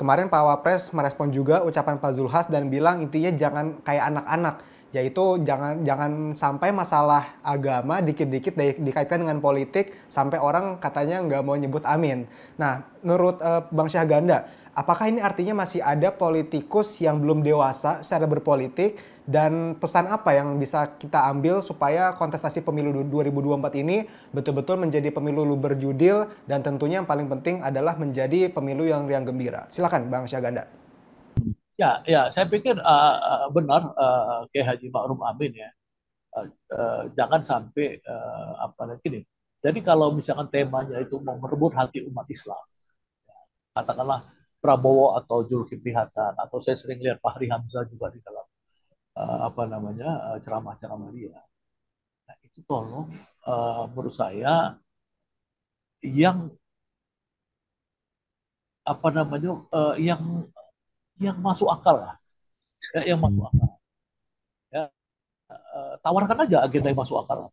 kemarin Pak Wapres merespon juga ucapan Pak Zulhas dan bilang intinya jangan kayak anak-anak, yaitu jangan jangan sampai masalah agama dikit-dikit di, dikaitkan dengan politik sampai orang katanya nggak mau nyebut amin. Nah, menurut uh, Bang Syahganda, Apakah ini artinya masih ada politikus yang belum dewasa secara berpolitik dan pesan apa yang bisa kita ambil supaya kontestasi pemilu 2024 ini betul-betul menjadi pemilu judil dan tentunya yang paling penting adalah menjadi pemilu yang riang gembira. Silakan Bang Syaganda. Ya, ya, saya pikir uh, benar uh, Kiai Haji Ma'ruf Amin ya. Uh, uh, jangan sampai uh, apa nih. Jadi kalau misalkan temanya itu mau merebut hati umat Islam, ya, katakanlah Prabowo atau Zulkifli Hasan atau saya sering lihat Fahri Hamzah juga di dalam uh, apa namanya uh, ceramah-ceramah dia. Nah, itu tolong uh, menurut saya yang apa namanya uh, yang yang masuk akal lah, ya, yang masuk hmm. akal. Ya, uh, tawarkan aja agenda yang masuk akal.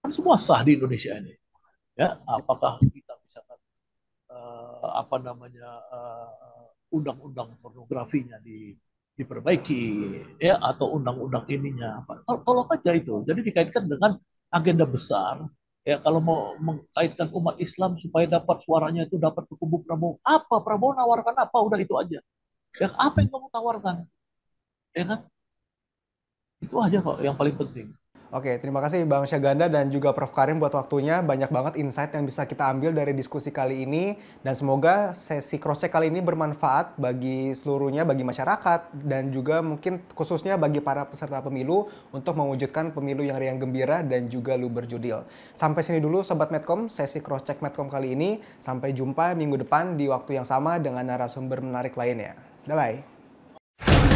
Kan semua sah di Indonesia ini. Ya, apakah uh, apa namanya undang eh, undang-undang pornografinya di diperbaiki ya atau undang-undang ininya apa tolong aja itu jadi dikaitkan dengan agenda besar ya kalau mau mengkaitkan umat Islam supaya dapat suaranya itu dapat ke kubu Prabowo apa Prabowo nawarkan apa udah itu aja ya apa yang kamu tawarkan ya kan itu aja kok yang paling penting Oke, terima kasih Bang Syaganda dan juga Prof. Karim buat waktunya. Banyak banget insight yang bisa kita ambil dari diskusi kali ini. Dan semoga sesi cross-check kali ini bermanfaat bagi seluruhnya, bagi masyarakat, dan juga mungkin khususnya bagi para peserta pemilu untuk mewujudkan pemilu yang riang gembira dan juga luber judil. Sampai sini dulu Sobat Medcom, sesi cross-check Medcom kali ini. Sampai jumpa minggu depan di waktu yang sama dengan narasumber menarik lainnya. Bye-bye.